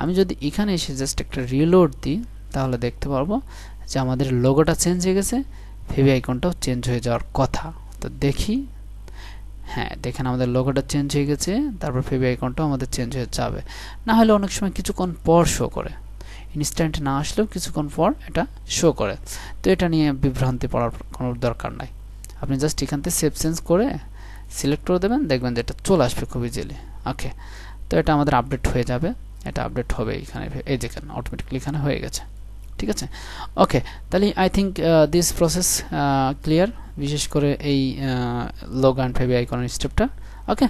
আমি যদি এখানে এসে জাস্ট একটা রিলোড দিই তাহলে দেখতে পারবো যে আমাদের লোগোটা চেঞ্জ হয়ে গেছে ফেবি আইকনটাও চেঞ্জ হয়ে যাওয়ার কথা তো দেখি হ্যাঁ দেখেন আমাদের লোগোটা চেঞ্জ হয়ে গেছে তারপর ফেবি আইকনটাও আমাদের চেঞ্জ হয়ে যাবে না হলে অনেক সময় কিছুক্ষণ পর শো করে ইনস্ট্যান্ট না আসলেও কিছুক্ষণ পর এটা শো করে তো এটা নিয়ে বিভ্রান্তি পড়ার কোনো দরকার নাই আপনি জাস্ট এখান থেকে সেভ চেঞ্জ করে সিলেক্ট করে দেবেন দেখবেন যে এটা চলে আসবে খুব ইজিলি ওকে তো এটা আমাদের আপডেট হয়ে যাবে এটা আপডেট হবে এখানে এই যেখানে অটোমেটিকলি এখানে হয়ে গেছে ঠিক আছে ওকে তাহলে I think this process clear বিশেষ করে এই লগ অ্যান্ড ফাইভ আইকনের স্টেপটা ওকে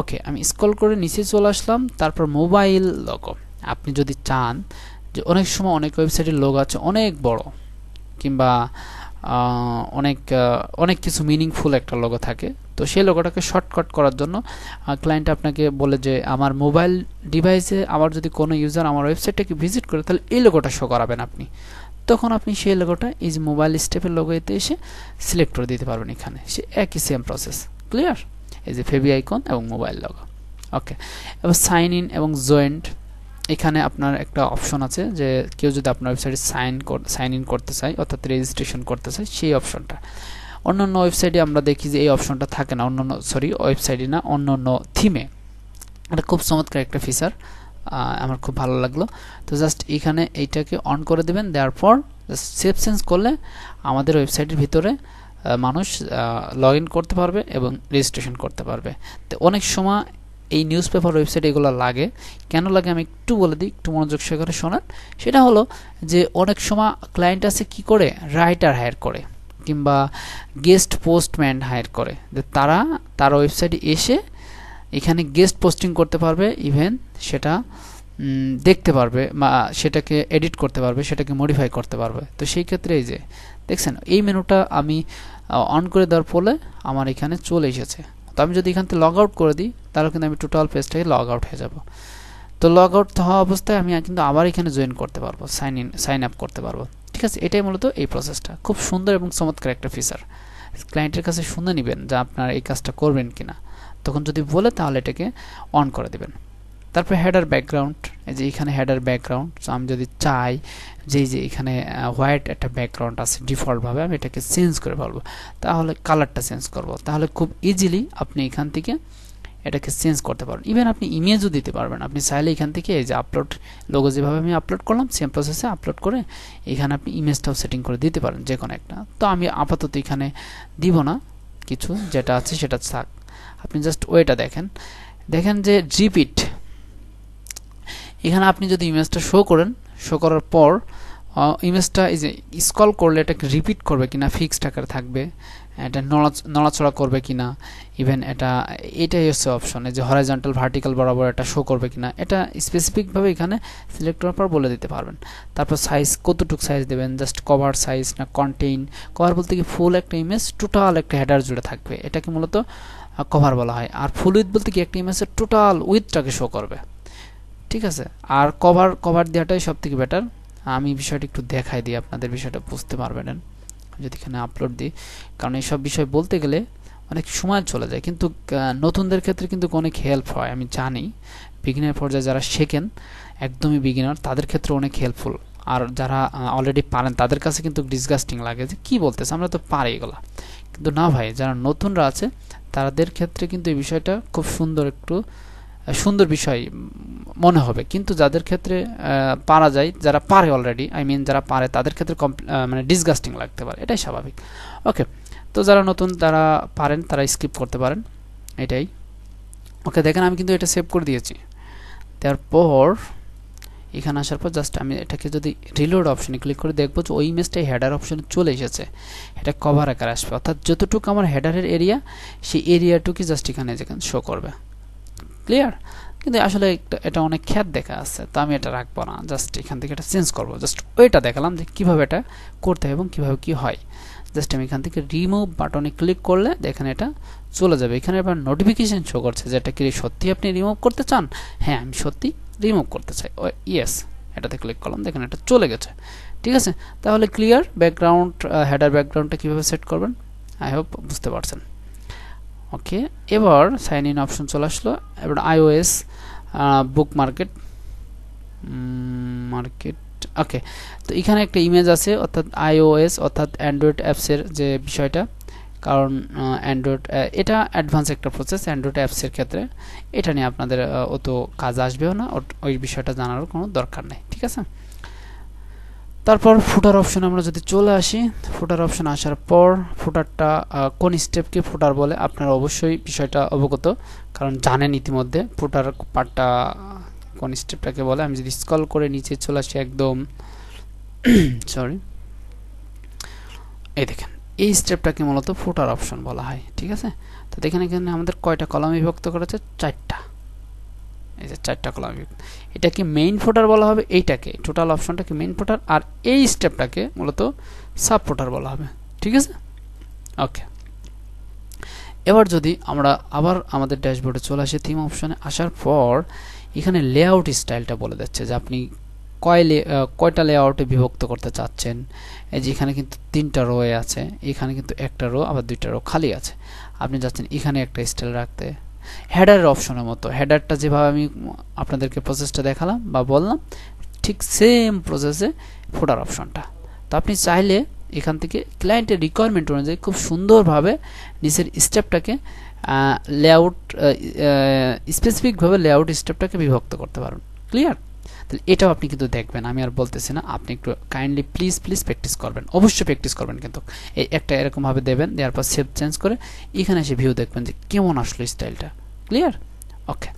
ওকে আমি স্কল করে নিচে চলে আসলাম তারপর মোবাইল লোগো আপনি যদি চান যে অনেক সময় অনেক ওয়েবসাইটের লোগো আছে অনেক বড় কিংবা uh, অনেক uh, অনেক কিছু মিনিংফুল একটা লোগো থাকে তো সেই লোগোটাকে শর্টকাট করার জন্য ক্লায়েন্ট আপনাকে বলে যে আমার মোবাইল ডিভাইসে আমার যদি কোনো ইউজার আমার ওয়েবসাইটটাকে ভিজিট করে তাহলে এই লোগোটা শো করাবেন আপনি তখন আপনি সেই লোগোটা ইজ মোবাইল স্টেপের লোগোতে এসে সিলেক্ট করে দিতে পারবেন এখানে সে একই সেম প্রসেস ক্লিয়ার এই যে ফেবি আইকন এবং মোবাইল লোগো ওকে এবার সাইন ইন এবং জয়েন্ট এখানে আপনার একটা অপশন আছে যে কেউ যদি আপনার ওয়েবসাইটে সাইন সাইন ইন করতে চায় অর্থাৎ রেজিস্ট্রেশন করতে চায় সেই অপশনটা অন্যান্য ওয়েবসাইটে আমরা দেখি যে এই অপশনটা থাকে না অন্যান্য সরি ওয়েবসাইটে না অন্যান্য থিমে এটা খুব চমৎকার একটা ফিচার আমার খুব ভালো লাগলো তো জাস্ট এখানে এইটাকে অন করে দেবেন দেওয়ার পর সেফ সেন্স করলে আমাদের ওয়েবসাইটের ভিতরে মানুষ লগ করতে পারবে এবং রেজিস্ট্রেশন করতে পারবে তো অনেক সময় এই নিউজ পেপার ওয়েবসাইট এগুলো লাগে কেন লাগে আমি একটু বলে দিই একটু মনোযোগ সহকারে শোনান সেটা হলো যে অনেক সময় ক্লায়েন্ট আছে কি করে রাইটার হায়ার করে কিংবা গেস্ট পোস্টম্যান হায়ার করে যে তারা তার ওয়েবসাইটে এসে এখানে গেস্ট পোস্টিং করতে পারবে ইভেন সেটা দেখতে পারবে বা সেটাকে এডিট করতে পারবে সেটাকে মডিফাই করতে পারবে তো সেই ক্ষেত্রে এই যে দেখছেন এই মেনুটা আমি অন করে দেওয়ার ফলে আমার এখানে চলে এসেছে তো আমি যদি এখান থেকে লগ আউট করে দিই তাহলে কিন্তু আমি টোটাল পেজটাকে লগ আউট হয়ে যাব তো লগ আউট হওয়া অবস্থায় আমি কিন্তু আবার এখানে জয়েন করতে পারবো সাইন ইন সাইন আপ করতে পারবো ঠিক আছে এটাই মূলত এই প্রসেসটা খুব সুন্দর এবং চমৎকার একটা ফিচার ক্লায়েন্টের কাছে শুনে নেবেন যে আপনার এই কাজটা করবেন কি না তখন যদি বলে তাহলে এটাকে অন করে দেবেন তারপর হেডার ব্যাকগ্রাউন্ড এই যে এখানে হেডার ব্যাকগ্রাউন্ড আমি যদি চাই যে যে এখানে হোয়াইট একটা ব্যাকগ্রাউন্ড আছে ডিফল্টভাবে আমি এটাকে চেঞ্জ করে ফেলবো তাহলে কালারটা চেঞ্জ করব তাহলে খুব ইজিলি আপনি এখান থেকে এটাকে চেঞ্জ করতে পারেন ইভেন আপনি ইমেজও দিতে পারবেন আপনি চাইলে এখান থেকে এই যে আপলোড লোগো যেভাবে আমি আপলোড করলাম সেম প্রসেসে আপলোড করে এখানে আপনি ইমেজটাও সেটিং করে দিতে পারেন যে কোনো একটা তো আমি আপাতত এখানে দিব না কিছু যেটা আছে সেটা থাক আপনি জাস্ট ওয়েটা দেখেন দেখেন যে রিপিট এখানে আপনি যদি ইমেজটা শো করেন শো করার পর ইমেজটা এই যে স্কল করলে এটাকে রিপিট করবে কিনা ফিক্সড আকারে থাকবে এটা নড়া নড়াচড়া করবে কি না ইভেন এটা এটাই হচ্ছে অপশন যে হরাইজন্টাল ভার্টিক্যাল বরাবর এটা শো করবে কি না এটা স্পেসিফিকভাবে এখানে সিলেক্ট করার পর বলে দিতে পারবেন তারপর সাইজ কতটুকু সাইজ দেবেন জাস্ট কভার সাইজ না কন্টেইন কভার বলতে কি ফুল একটা ইমেজ টোটাল একটা হেডার জুড়ে থাকবে এটাকে মূলত কভার বলা হয় আর ফুল উইথ বলতে কি একটা ইমেজের টোটাল উইথটাকে শো করবে ঠিক আছে আর কভার কভার দেওয়াটাই সব থেকে বেটার আমি বিষয়টি একটু দেখাই দিই আপনাদের বিষয়টা বুঝতে পারবেন যদি এখানে আপলোড দিই কারণ এইসব বিষয় বলতে গেলে অনেক সময় চলে যায় কিন্তু নতুনদের ক্ষেত্রে কিন্তু অনেক হেল্প হয় আমি জানি বিগিনার পর্যায়ে যারা শেখেন একদমই বিগিনার তাদের ক্ষেত্রে অনেক হেল্পফুল আর যারা অলরেডি পারেন তাদের কাছে কিন্তু ডিসগাস্টিং লাগে যে কী বলতেছে আমরা তো পারি এগুলো কিন্তু না ভাই যারা নতুনরা আছে তাদের ক্ষেত্রে কিন্তু এই বিষয়টা খুব সুন্দর একটু সুন্দর বিষয় মনে হবে কিন্তু যাদের ক্ষেত্রে পারা যায় যারা পারে অলরেডি আই মিন যারা পারে তাদের ক্ষেত্রে মানে ডিসগাস্টিং লাগতে পারে এটাই স্বাভাবিক ওকে তো যারা নতুন তারা পারেন তারা স্কিপ করতে পারেন এটাই ওকে দেখেন আমি কিন্তু এটা সেভ করে দিয়েছি দেওয়ার পর এখানে আসার পর জাস্ট আমি এটাকে যদি রিলোড অপশনে ক্লিক করে দেখবো যে ওই ইমেজটাই হেডার অপশনে চলে এসেছে এটা কভার আকার আসবে অর্থাৎ যতটুকু আমার হেডারের এরিয়া সেই এরিয়াটুকুই জাস্ট এখানে যেখানে শো করবে ক্লিয়ার কিন্তু আসলে এটা অনেক খ্যাত দেখা আছে তো আমি এটা রাখবো না জাস্ট এখান থেকে এটা চেঞ্জ করবো জাস্ট ওইটা দেখালাম যে কীভাবে এটা করতে হয় এবং কীভাবে কী হয় জাস্ট আমি এখান থেকে রিমুভ বাটনে ক্লিক করলে এখানে এটা চলে যাবে এখানে আবার নোটিফিকেশান শো করছে যে এটা কি সত্যি আপনি রিমুভ করতে চান হ্যাঁ আমি সত্যি রিমুভ করতে চাই ও ইয়েস এটাতে ক্লিক করলাম দেখেন এটা চলে গেছে ঠিক আছে তাহলে ক্লিয়ার ব্যাকগ্রাউন্ড হেডার ব্যাকগ্রাউন্ডটা কীভাবে সেট করবেন আই হোপ বুঝতে পারছেন ওকে এবার সাইন ইন অপশন চলে আসলো এবার iOS book market market okay তো এখানে একটা ইমেজ আছে অর্থাৎ আইওএস অর্থাৎ অ্যান্ড্রয়েড অ্যাপসের যে বিষয়টা কারণ অ্যান্ড্রয়েড এটা অ্যাডভান্স একটা প্রসেস অ্যান্ড্রয়েড অ্যাপসের ক্ষেত্রে এটা নিয়ে আপনাদের অত কাজ আসবেও না ওই বিষয়টা জানার কোনো দরকার নেই ঠিক আছে তারপর ফুটার অপশন আমরা যদি চলে আসি ফুটার অপশন আসার পর ফুটারটা কোন স্টেপকে ফুটার বলে আপনারা অবশ্যই বিষয়টা অবগত কারণ জানেন ইতিমধ্যে ফুটার পার্টটা কোন স্টেপটাকে বলে আমি যদি স্কল করে নিচে চলে আসি একদম সরি এই দেখেন এই স্টেপটাকে মূলত ফুটার অপশন বলা হয় ঠিক আছে তো দেখেন এখানে আমাদের কয়টা কলম বিভক্ত করেছে চারটা এই যে চারটা কলাম এটা কি মেইন ফোটার বলা হবে এইটাকে টোটাল অপশনটাকে মেইন ফোটার আর এই স্টেপটাকে মূলত সাব ফোটার বলা হবে ঠিক আছে ওকে এবার যদি আমরা আবার আমাদের ড্যাশবোর্ডে চলে আসি থিম অপশনে আসার পর এখানে লেআউট স্টাইলটা বলে দিচ্ছে যে আপনি কয় লে কয়টা লেআউটে বিভক্ত করতে চাচ্ছেন এই যে এখানে কিন্তু তিনটা রোয়ে আছে এখানে কিন্তু একটা রো আবার দুইটা রো খালি আছে আপনি চাচ্ছেন এখানে একটা স্টাইল রাখতে হেডারের অপশনের মতো হেডারটা যেভাবে আমি আপনাদেরকে প্রসেসটা দেখালাম বা বললাম ঠিক সেম প্রসেসে ফোটার অপশনটা তো আপনি চাইলে এখান থেকে ক্লায়েন্টের রিকোয়ারমেন্ট অনুযায়ী খুব সুন্দরভাবে নিজের স্টেপটাকে লেআউট স্পেসিফিকভাবে লেআউট স্টেপটাকে বিভক্ত করতে পারুন ক্লিয়ার তাহলে এটাও আপনি কিন্তু দেখবেন আমি আর বলতেছি না আপনি একটু কাইন্ডলি প্লিজ প্লিজ প্র্যাকটিস করবেন অবশ্যই প্র্যাকটিস করবেন কিন্তু এই একটা এরকমভাবে দেবেন দেওয়ার পর সেভ চেঞ্জ করে এখানে এসে ভিউ দেখবেন যে কেমন আসলো স্টাইলটা ক্লিয়ার ওকে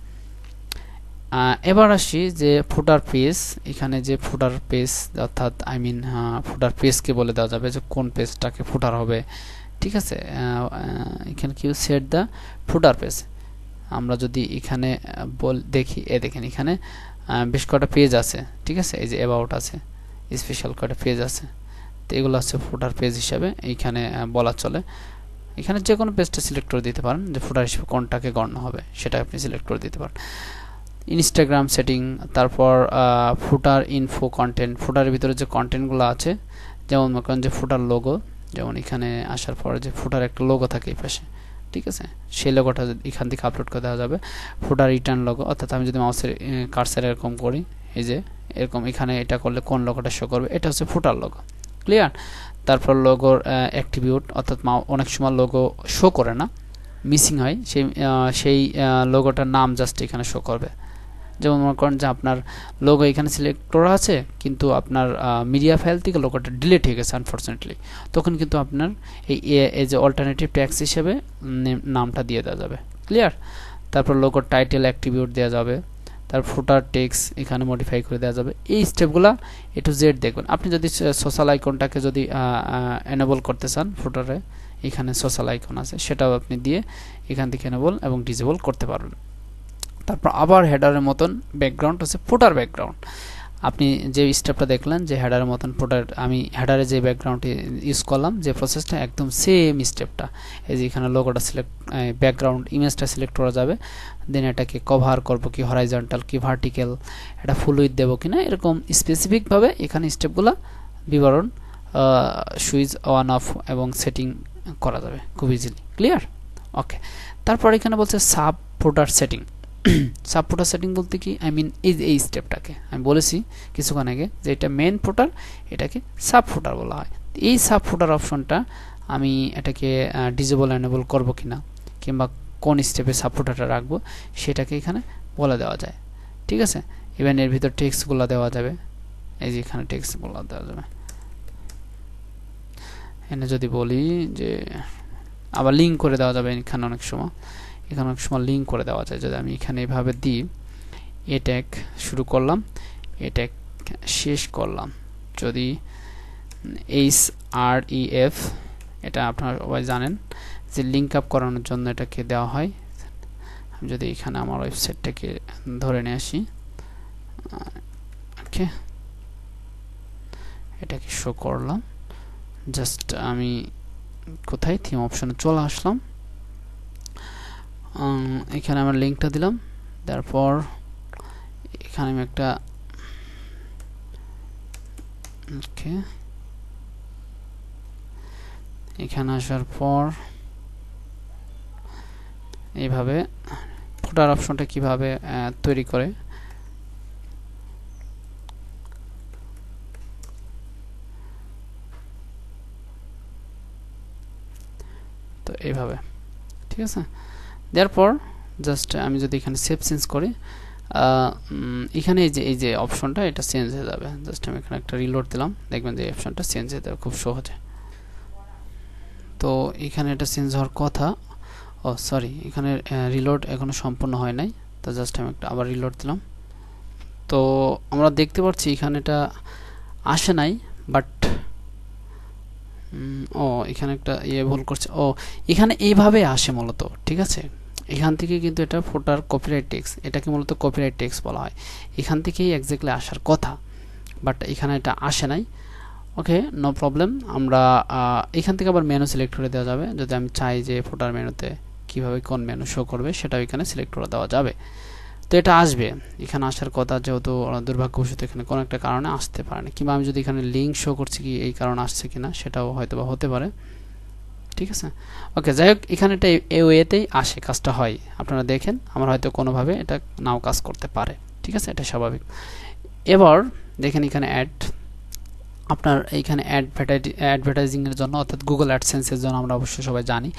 এবার আসি যে ফুটার পেজ এখানে যে ফুটার পেজ অর্থাৎ আই মিন ফুটার পেজকে বলে দেওয়া যাবে যে কোন পেজটাকে ফুটার হবে ঠিক আছে এখানে কি সেট দ্য ফুটার পেজ আমরা যদি এখানে বল দেখি এ দেখেন এখানে বেশ পেজ আছে ঠিক আছে এই যে অ্যাবাউট আছে স্পেশাল কটা পেজ আছে তো এগুলো হচ্ছে ফোটার পেজ হিসাবে এইখানে বলা চলে এখানে যে কোনো পেজটা সিলেক্ট করে দিতে পারেন যে ফোটার হিসেবে কোনটাকে গণ্য হবে সেটা আপনি সিলেক্ট করে দিতে পারেন ইনস্টাগ্রাম সেটিং তারপর ফুটার ইনফো কন্টেন্ট ফুটারের ভিতরে যে কন্টেন্টগুলো আছে যেমন মনে করেন যে ফুটার লোগো যেমন এখানে আসার পর যে ফুটার একটা লোগো থাকে এই পাশে ঠিক আছে সেই লোগোটা এখান থেকে আপলোড করে দেওয়া যাবে ফোটা রিটার্ন লোগো অর্থাৎ আমি যদি মাউসের কার্সার এরকম করি এই যে এরকম এখানে এটা করলে কোন লোগোটা শো করবে এটা হচ্ছে ফোটার লোগো ক্লিয়ার তারপর লোগোর অ্যাক্টিভিউট অর্থাৎ অনেক সময় লোগো শো করে না মিসিং হয় সেই সেই লোগোটার নাম জাস্ট এখানে শো করবে যেমন মনে করেন যে আপনার লোগো এখানে সিলেক্ট করা আছে কিন্তু আপনার মিডিয়া ফাইল থেকে লোগোটা ডিলিট হয়ে গেছে আনফর্চুনেটলি তখন কিন্তু আপনার এই এজ এ অল্টারনেটিভ ট্যাক্স হিসেবে নামটা দিয়ে দেওয়া যাবে ক্লিয়ার তারপর লোগোর টাইটেল অ্যাক্টিভিউট দেওয়া যাবে তার ফুটার টেক্স এখানে মডিফাই করে দেওয়া যাবে এই স্টেপগুলো এ টু জেড দেখবেন আপনি যদি সোশ্যাল আইকনটাকে যদি এনেবল করতে চান ফুটারে এখানে সোশ্যাল আইকন আছে সেটাও আপনি দিয়ে এখান থেকে এনেবল এবং ডিজেবল করতে পারবেন তারপর আবার হেডারের মতন ব্যাকগ্রাউন্ড হচ্ছে ফোটার ব্যাকগ্রাউন্ড আপনি যে স্টেপটা দেখলেন যে হেডারের মতন প্রোডাক্ট আমি হেডারে যে ব্যাকগ্রাউন্ডটি ইউজ করলাম যে প্রসেসটা একদম সেম স্টেপটা এই যে এখানে লোগোটা সিলেক্ট ব্যাকগ্রাউন্ড ইমেজটা সিলেক্ট করা যাবে দেন এটাকে কভার করবো কি হরাইজন্টাল কি ভার্টিক্যাল এটা ফুল উইথ দেবো কি না এরকম স্পেসিফিকভাবে এখানে স্টেপগুলো বিবরণ সুইচ অন অফ এবং সেটিং করা যাবে খুব ইজিলি ক্লিয়ার ওকে তারপর এখানে বলছে সাব ফোটার সেটিং সাবপোর্টার সেটিং বলতে কি আই মিন এই এই স্টেপটাকে আমি বলেছি কিছুক্ষণ আগে যে এটা মেন ফোটার এটাকে সাব ফোটার বলা হয় এই সাব ফোটার অপশনটা আমি এটাকে ডিজেবল এনেবল করব কি না কিংবা কোন স্টেপে সাব ফোটারটা রাখবো সেটাকে এখানে বলে দেওয়া যায় ঠিক আছে ইভেন এর ভিতর টেক্সটগুলো দেওয়া যাবে এই যে এখানে টেক্সটগুলো দেওয়া যাবে এনে যদি বলি যে আবার লিঙ্ক করে দেওয়া যাবে এখানে অনেক সময় এখানে অনেক সময় লিঙ্ক করে দেওয়া যায় যদি আমি এখানে এভাবে দিই এ ট্যাগ শুরু করলাম এ ট্যাগ শেষ করলাম যদি এইচ আর ই এফ এটা আপনারা সবাই জানেন যে লিঙ্ক আপ করানোর জন্য এটাকে দেওয়া হয় আমি যদি এখানে আমার ওয়েবসাইটটাকে ধরে নিয়ে আসি ওকে এটাকে শো করলাম জাস্ট আমি কোথায় থিম অপশানে চলে আসলাম এখানে আমার লিঙ্কটা দিলাম তারপর এখানে আমি একটা এখানে আসার পর এইভাবে ফোটার অপশনটা কিভাবে তৈরি করে তো এইভাবে ঠিক আছে দেয়ারপর জাস্ট uh, আমি যদি এখানে সেভ চেঞ্জ করি এখানে এই যে এই যে অপশনটা এটা চেঞ্জ হয়ে যাবে জাস্ট আমি এখানে একটা রিলোড দিলাম দেখবেন যে অপশনটা চেঞ্জ হয়ে যাবে খুব সহজে তো এখানে এটা চেঞ্জ হওয়ার কথা ও সরি এখানে রিলোড এখনও সম্পূর্ণ হয় নাই তো জাস্ট আমি একটা আবার রিলোড দিলাম তো আমরা দেখতে পাচ্ছি এখানে এটা আসে নাই বাট ও এখানে একটা ইয়ে ভুল করছে ও এখানে এইভাবে আসে মূলত ঠিক আছে এখান থেকে কিন্তু এটা ফোটার কপিরাইট টেক্স এটাকে মূলত কপিরাইট টেক্স বলা হয় এখান থেকেই একজাক্টলি আসার কথা বাট এখানে এটা আসে নাই ওকে নো প্রবলেম আমরা এখান থেকে আবার মেনু সিলেক্ট করে দেওয়া যাবে যদি আমি চাই যে ফোটার মেনুতে কিভাবে কোন মেনু শো করবে সেটাও এখানে সিলেক্ট করে দেওয়া যাবে তো এটা আসবে এখানে আসার কথা যেহেতু দুর্ভাগ্যবশত এখানে কোনো একটা কারণে আসতে পারে না কিংবা আমি যদি এখানে লিঙ্ক শো করছি কি এই কারণে আসছে কিনা সেটাও হয়তো বা হতে পারে ঠিক আছে ওকে যাই হোক এখানে এটা এ ওয়েতেই আসে কাজটা হয় আপনারা দেখেন আমার হয়তো কোনোভাবে এটা নাও কাজ করতে পারে ঠিক আছে এটা স্বাভাবিক এবার দেখেন এখানে অ্যাড আপনার এইখানে অ্যাডভার্টাইজ অ্যাডভার্টাইজিংয়ের জন্য অর্থাৎ গুগল অ্যাডসেন্সের জন্য আমরা অবশ্যই সবাই জানি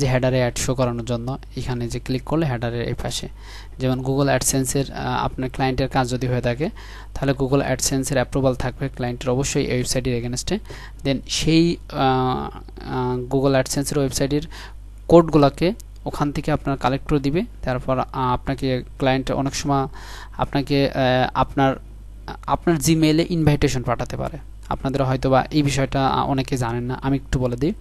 যে হেডারে অ্যাড শো করানোর জন্য এখানে যে ক্লিক করলে হেডারের এই পাশে যেমন গুগল অ্যাডসেন্সের আপনার ক্লায়েন্টের কাজ যদি হয়ে থাকে তাহলে গুগল অ্যাডসেন্সের অ্যাপ্রুভাল থাকবে ক্লায়েন্টের অবশ্যই এই ওয়েবসাইটের এগেনস্টে দেন সেই গুগল অ্যাডসেন্সের ওয়েবসাইটের কোডগুলোকে ওখান থেকে আপনার কালেক্ট করে দিবে তারপর আপনাকে ক্লায়েন্ট অনেক সময় আপনাকে আপনার আপনার জিমেইলে ইনভাইটেশন পাঠাতে পারে আপনাদের হয়তো বা এই বিষয়টা অনেকে জানেন না আমি একটু বলে দিই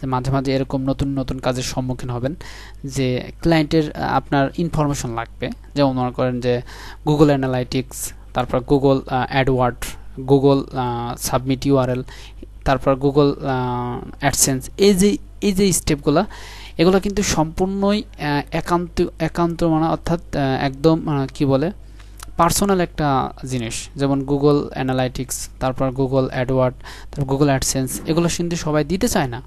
যে মাঝে মাঝে এরকম নতুন নতুন কাজের সম্মুখীন হবেন যে ক্লায়েন্টের আপনার ইনফরমেশন লাগবে যেমন মনে করেন যে গুগল অ্যানালাইটিক্স তারপর Google AdWord Google submit URL তারপর গুগল অ্যাডসেন্স এই যে এই যে স্টেপগুলো এগুলো কিন্তু সম্পূর্ণই একান্ত একান্ত মানে অর্থাৎ একদম কি বলে পার্সোনাল একটা জিনিস যেমন গুগল অ্যানালাইটিক্স তারপর গুগল অ্যাডওয়ার্ড তারপর গুগল অ্যাডসেন্স এগুলো কিন্তু সবাই দিতে চায় না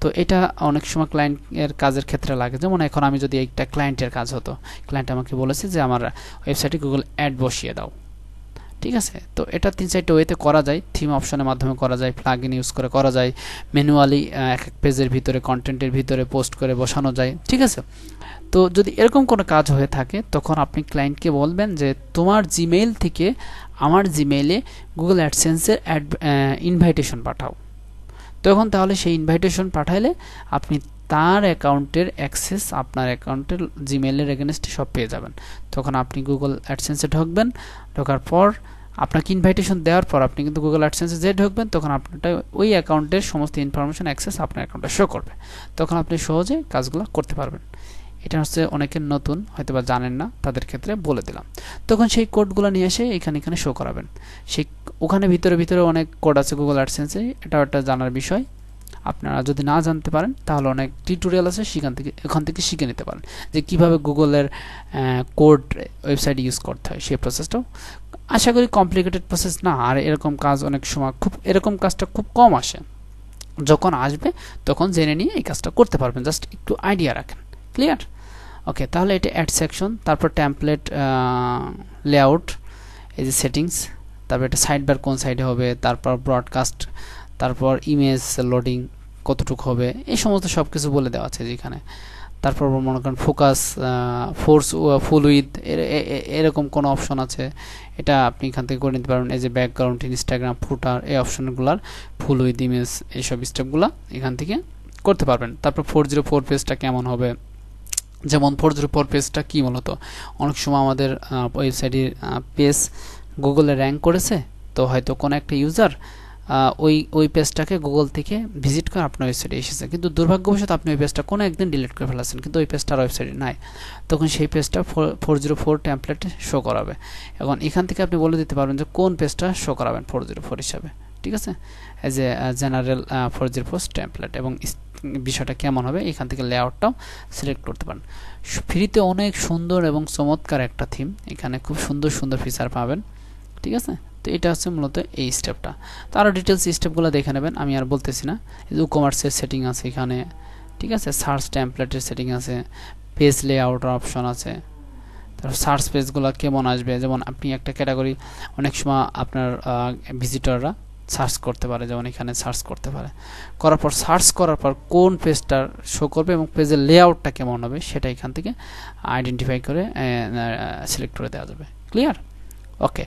তো এটা অনেক সময় ক্লায়েন্টের কাজের ক্ষেত্রে লাগে যেমন এখন আমি যদি একটা ক্লায়েন্টের কাজ হতো ক্লায়েন্ট আমাকে বলেছে যে আমার ওয়েবসাইটে গুগল অ্যাড বসিয়ে দাও ঠিক আছে তো এটা তিন চারটে ওয়েতে করা যায় থিম অপশনের মাধ্যমে করা যায় প্লাগ ইন ইউজ করে করা যায় ম্যানুয়ালি এক এক পেজের ভিতরে কন্টেন্টের ভিতরে পোস্ট করে বসানো যায় ঠিক আছে তো যদি এরকম কোনো কাজ হয়ে থাকে তখন আপনি ক্লায়েন্টকে বলবেন যে তোমার জিমেইল থেকে আমার জিমেইলে গুগল অ্যাডসেন্সের অ্যাড ইনভাইটেশন পাঠাও তখন তাহলে সেই ইনভাইটেশন পাঠাইলে আপনি তার অ্যাকাউন্টের অ্যাক্সেস আপনার অ্যাকাউন্টের জিমেলের এগেনস্টে সব পেয়ে যাবেন তখন আপনি গুগল অ্যাডসেন্সে ঢুকবেন ঢোকার পর আপনাকে ইনভাইটেশন দেওয়ার পর আপনি কিন্তু গুগল অ্যাডসেন্সে যে ঢুকবেন তখন আপনারটা ওই অ্যাকাউন্টের সমস্ত ইনফরমেশন অ্যাক্সেস আপনার অ্যাকাউন্টে শো করবে তখন আপনি সহজে কাজগুলো করতে পারবেন এটা হচ্ছে অনেকের নতুন হয়তো বা জানেন না তাদের ক্ষেত্রে বলে দিলাম তখন সেই কোডগুলো নিয়ে এসে এখানে এখানে শো করাবেন সেই ওখানে ভিতরে ভিতরে অনেক কোড আছে গুগল অ্যাডসেন্সে এটাও একটা জানার বিষয় আপনারা যদি না জানতে পারেন তাহলে অনেক টিউটোরিয়াল আছে সেখান থেকে এখান থেকে শিখে নিতে পারেন যে কিভাবে গুগলের কোড ওয়েবসাইট ইউজ করতে হয় সেই প্রসেসটাও আশা করি কমপ্লিকেটেড প্রসেস না আর এরকম কাজ অনেক সময় খুব এরকম কাজটা খুব কম আসে যখন আসবে তখন জেনে নিয়ে এই কাজটা করতে পারবেন জাস্ট একটু আইডিয়া রাখেন ক্লিয়ার ওকে তাহলে এটা অ্যাড সেকশন তারপর ট্যাম্পলেট লেআউট এই যে সেটিংস তারপর এটা সাইড বার কোন সাইডে হবে তারপর ব্রডকাস্ট তারপর ইমেজ লোডিং কতটুকু হবে এই সমস্ত সব কিছু বলে দেওয়া আছে যেখানে তারপর মনে করেন ফোকাস ফোর্স ফুল উইথ এরকম কোনো অপশন আছে এটা আপনি এখান থেকে করে নিতে পারবেন এই যে ব্যাকগ্রাউন্ড ইনস্টাগ্রাম ফুটার এই অপশনগুলার ফুল উইথ ইমেজ এইসব স্টেপগুলো এখান থেকে করতে পারবেন তারপর ফোর জিরো ফোর পেজটা কেমন হবে যেমন ফোর জিরো ফোর পেজটা কী মূলত অনেক সময় আমাদের ওয়েবসাইটের পেজ গুগলে র্যাঙ্ক করেছে তো হয়তো কোনো একটা ইউজার ওই ওই পেজটাকে গুগল থেকে ভিজিট করে আপনার ওয়েবসাইটে এসেছে কিন্তু দুর্ভাগ্যবশত আপনি ওই পেজটা কোনো একদিন ডিলিট করে ফেলাছেন কিন্তু ওই পেজটা আর ওয়েবসাইটে নাই তখন সেই পেজটা ফোর জিরো ফোর ট্যাম্পলেটে শো করাবে এখন এখান থেকে আপনি বলে দিতে পারবেন যে কোন পেজটা শো করাবেন ফোর জিরো ফোর হিসাবে ঠিক আছে as a general four zero four template এবং বিষয়টা কেমন হবে এখান থেকে লেআউটটাও সিলেক্ট করতে পারেন ফ্রিতে অনেক সুন্দর এবং চমৎকার একটা থিম এখানে খুব সুন্দর সুন্দর ফিচার পাবেন ঠিক আছে তো এটা হচ্ছে মূলত এই স্টেপটা তো আরও ডিটেলস স্টেপগুলো দেখে নেবেন আমি আর বলতেছি না ইউ কমার্সের সেটিং আছে এখানে ঠিক আছে সার্চ ট্যাম্পলেটের সেটিং আছে পেজ লেআউটের অপশন আছে তারপর সার্চ পেজগুলো কেমন আসবে যেমন আপনি একটা ক্যাটাগরি অনেক সময় আপনার ভিজিটররা সার্চ করতে পারে যেমন এখানে সার্চ করতে পারে করার পর সার্চ করার পর কোন পেজটা শো করবে এবং পেজের লেআউটটা কেমন হবে সেটা এখান থেকে আইডেন্টিফাই করে সিলেক্ট করে দেওয়া যাবে ক্লিয়ার ওকে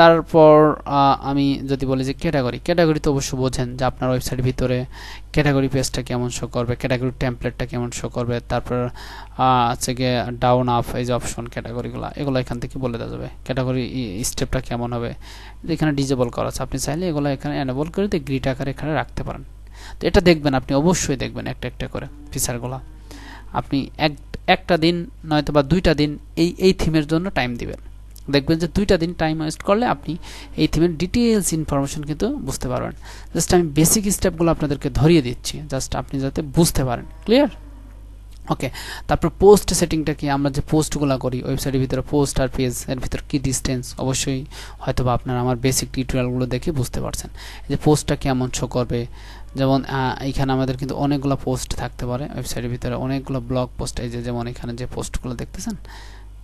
তারপর আমি যদি বলি যে ক্যাটাগরি ক্যাটাগরি তো অবশ্য বোঝেন যে আপনার ওয়েবসাইটের ভিতরে ক্যাটাগরি পেজটা কেমন শো করবে ক্যাটাগরি টেমপ্লেটটা কেমন শো করবে তারপর হচ্ছে গিয়ে ডাউন আপ এই যে অপশন ক্যাটাগরিগুলো এগুলো এখান থেকে বলে দেওয়া যাবে ক্যাটাগরি স্টেপটা কেমন হবে এখানে ডিজেবল করা আছে আপনি চাইলে এগুলো এখানে অ্যানেবল করে দিয়ে গ্রিড আকারে এখানে রাখতে পারেন তো এটা দেখবেন আপনি অবশ্যই দেখবেন একটা একটা করে ফিচারগুলো আপনি এক একটা দিন নয়তো বা দুইটা দিন এই এই থিমের জন্য টাইম দিবেন দেখবেন যে দুইটা দিন টাইম ওয়েস্ট করলে আপনি এই থিমের ডিটেলস ইনফরমেশন কিন্তু বুঝতে পারবেন জাস্ট আমি বেসিক স্টেপগুলো আপনাদেরকে ধরিয়ে দিচ্ছি জাস্ট আপনি যাতে বুঝতে পারেন ক্লিয়ার ওকে তারপর পোস্ট সেটিংটা কি আমরা যে পোস্টগুলো করি ওয়েবসাইটের ভিতরে পোস্ট আর পেজ এর ভিতর কি ডিস্টেন্স অবশ্যই হয়তো বা আপনারা আমার বেসিক টিউটোরিয়ালগুলো দেখে বুঝতে পারছেন যে পোস্টটা কেমন শো করবে যেমন এখানে আমাদের কিন্তু অনেকগুলো পোস্ট থাকতে পারে ওয়েবসাইটের ভিতরে অনেকগুলো ব্লগ পোস্ট এই যেমন এখানে যে পোস্টগুলো দেখতেছেন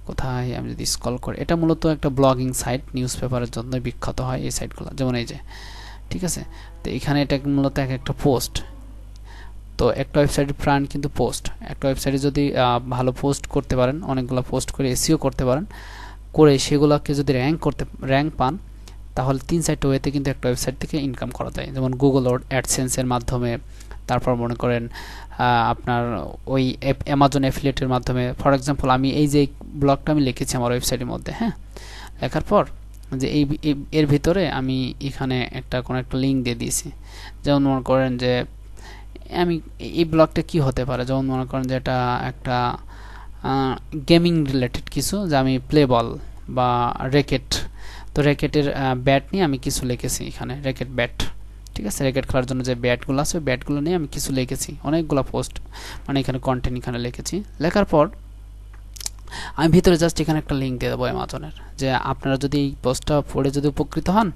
কোথায় আমি যদি স্কল করি এটা মূলত একটা ব্লগিং সাইট নিউজ পেপারের জন্য বিখ্যাত হয় এই সাইটগুলো যেমন এই যে ঠিক আছে তো এখানে এটা মূলত এক একটা পোস্ট তো একটা ওয়েবসাইটের প্রাণ কিন্তু পোস্ট একটা ওয়েবসাইটে যদি ভালো পোস্ট করতে পারেন অনেকগুলো পোস্ট করে এসিও করতে পারেন করে সেগুলোকে যদি র্যাঙ্ক করতে র্যাঙ্ক পান তাহলে তিন সাইট ওয়েতে কিন্তু একটা ওয়েবসাইট থেকে ইনকাম করা যায় যেমন গুগল ওর অ্যাডসেন্সের মাধ্যমে তারপর মনে করেন আপনার ওই অ্যামাজন অ্যাফিলেটের মাধ্যমে ফর এক্সাম্পল আমি এই যে ব্লগটা আমি লিখেছি আমার ওয়েবসাইটের মধ্যে হ্যাঁ লেখার পর যে এই এর ভিতরে আমি এখানে একটা কোনো একটা লিঙ্ক দিয়ে দিয়েছি যেমন মনে করেন যে আমি এই ব্লগটা কি হতে পারে যেমন মনে করেন যে এটা একটা গেমিং রিলেটেড কিছু যে আমি প্লে বল বা র্যাকেট তো র্যাকেটের ব্যাট নিয়ে আমি কিছু লিখেছি এখানে র্যাকেট ব্যাট ঠিক আছে র্যাকেট খেলার জন্য যে ব্যাটগুলো আছে ওই ব্যাটগুলো নিয়ে আমি কিছু লিখেছি অনেকগুলো পোস্ট মানে এখানে কন্টেন্ট এখানে লিখেছি লেখার পর আমি ভিতরে জাস্ট এখানে একটা লিঙ্ক দিয়ে দেবো অ্যামাজনের যে আপনারা যদি এই পোস্টটা পড়ে যদি উপকৃত হন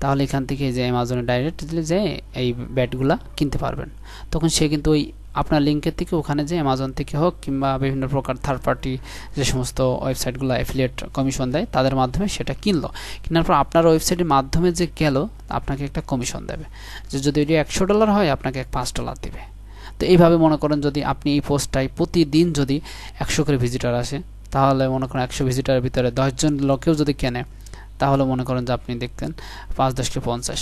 তাহলে এখান থেকে যে অ্যামাজনে ডাইরেক্ট যে এই ব্যাটগুলা কিনতে পারবেন তখন সে কিন্তু ওই আপনার লিঙ্কের থেকে ওখানে যে অ্যামাজন থেকে হোক কিংবা বিভিন্ন প্রকার থার্ড পার্টি যে সমস্ত ওয়েবসাইটগুলো অ্যাফিলিয়েট কমিশন দেয় তাদের মাধ্যমে সেটা কিনলো কেনার পর আপনার ওয়েবসাইটের মাধ্যমে যে গেল আপনাকে একটা কমিশন দেবে যে যদি ওইটি একশো ডলার হয় আপনাকে এক পাঁচ ডলার দেবে তো এইভাবে মনে করেন যদি আপনি এই পোস্টটায় প্রতিদিন যদি একশো করে ভিজিটার আসে তাহলে মনে করেন একশো ভিজিটারের ভিতরে দশজন লোকেও যদি কেনে তাহলে মনে করেন যে আপনি দেখতেন পাঁচ দশকে পঞ্চাশ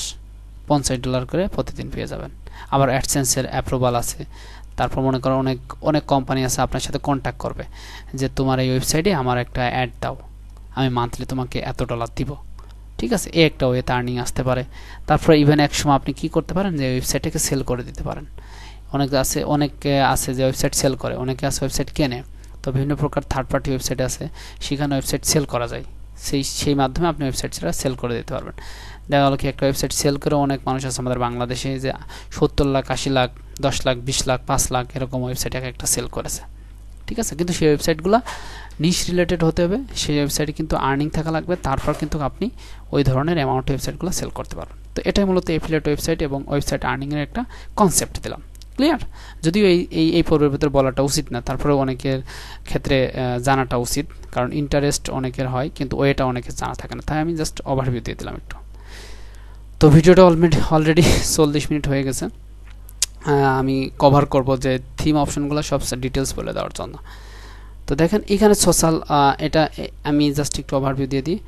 পঞ্চাশ ডলার করে প্রতিদিন পেয়ে যাবেন আবার অ্যাডসেন্সের অ্যাপ্রুভাল আছে তারপর মনে করো অনেক অনেক কোম্পানি আছে আপনার সাথে কন্ট্যাক্ট করবে যে তোমার এই ওয়েবসাইটে আমার একটা অ্যাড দাও আমি মান্থলি তোমাকে এত ডলার দিব ঠিক আছে এ একটা ওয়েতে আর্নিং আসতে পারে তারপরে ইভেন এক সময় আপনি কি করতে পারেন যে ওয়েবসাইটটাকে সেল করে দিতে পারেন অনেক আছে অনেকে আছে যে ওয়েবসাইট সেল করে অনেকে আছে ওয়েবসাইট কেনে তো বিভিন্ন প্রকার থার্ড পার্টি ওয়েবসাইট আছে সেখানে ওয়েবসাইট সেল করা যায় সেই সেই মাধ্যমে আপনি ওয়েবসাইট সেটা সেল করে দিতে পারবেন দেখা গেল কি একটা ওয়েবসাইট সেল করে অনেক মানুষ আছে আমাদের বাংলাদেশে যে সত্তর লাখ আশি লাখ দশ লাখ বিশ লাখ পাঁচ লাখ এরকম ওয়েবসাইট এক একটা সেল করেছে ঠিক আছে কিন্তু সেই ওয়েবসাইটগুলো নিশ রিলেটেড হতে হবে সেই ওয়েবসাইটে কিন্তু আর্নিং থাকা লাগবে তারপর কিন্তু আপনি ওই ধরনের অ্যামাউন্ট ওয়েবসাইটগুলো সেল করতে পারবেন তো এটাই মূলত এফিলেট ওয়েবসাইট এবং ওয়েবসাইট আর্নিংয়ের একটা কনসেপ্ট দিলাম ক্লিয়ার যদিও এই এই পর্বের ভিতরে বলাটা উচিত না তারপরেও অনেকের ক্ষেত্রে জানাটা উচিত কারণ ইন্টারেস্ট অনেকের হয় কিন্তু ওয়েটা অনেকের জানা থাকে না তাই আমি জাস্ট ওভারভিউ দিয়ে দিলাম একটু তো ভিডিওটা অলমেডি অলরেডি চল্লিশ মিনিট হয়ে গেছে হ্যাঁ, আমি কভার করব যে থিম অপশনগুলো সব ডিটেলস বলে দেওয়ার জন্য তো দেখেন এখানে সোশ্যাল এটা আমি জাস্ট একটু ওভারভিউ দিয়ে দিই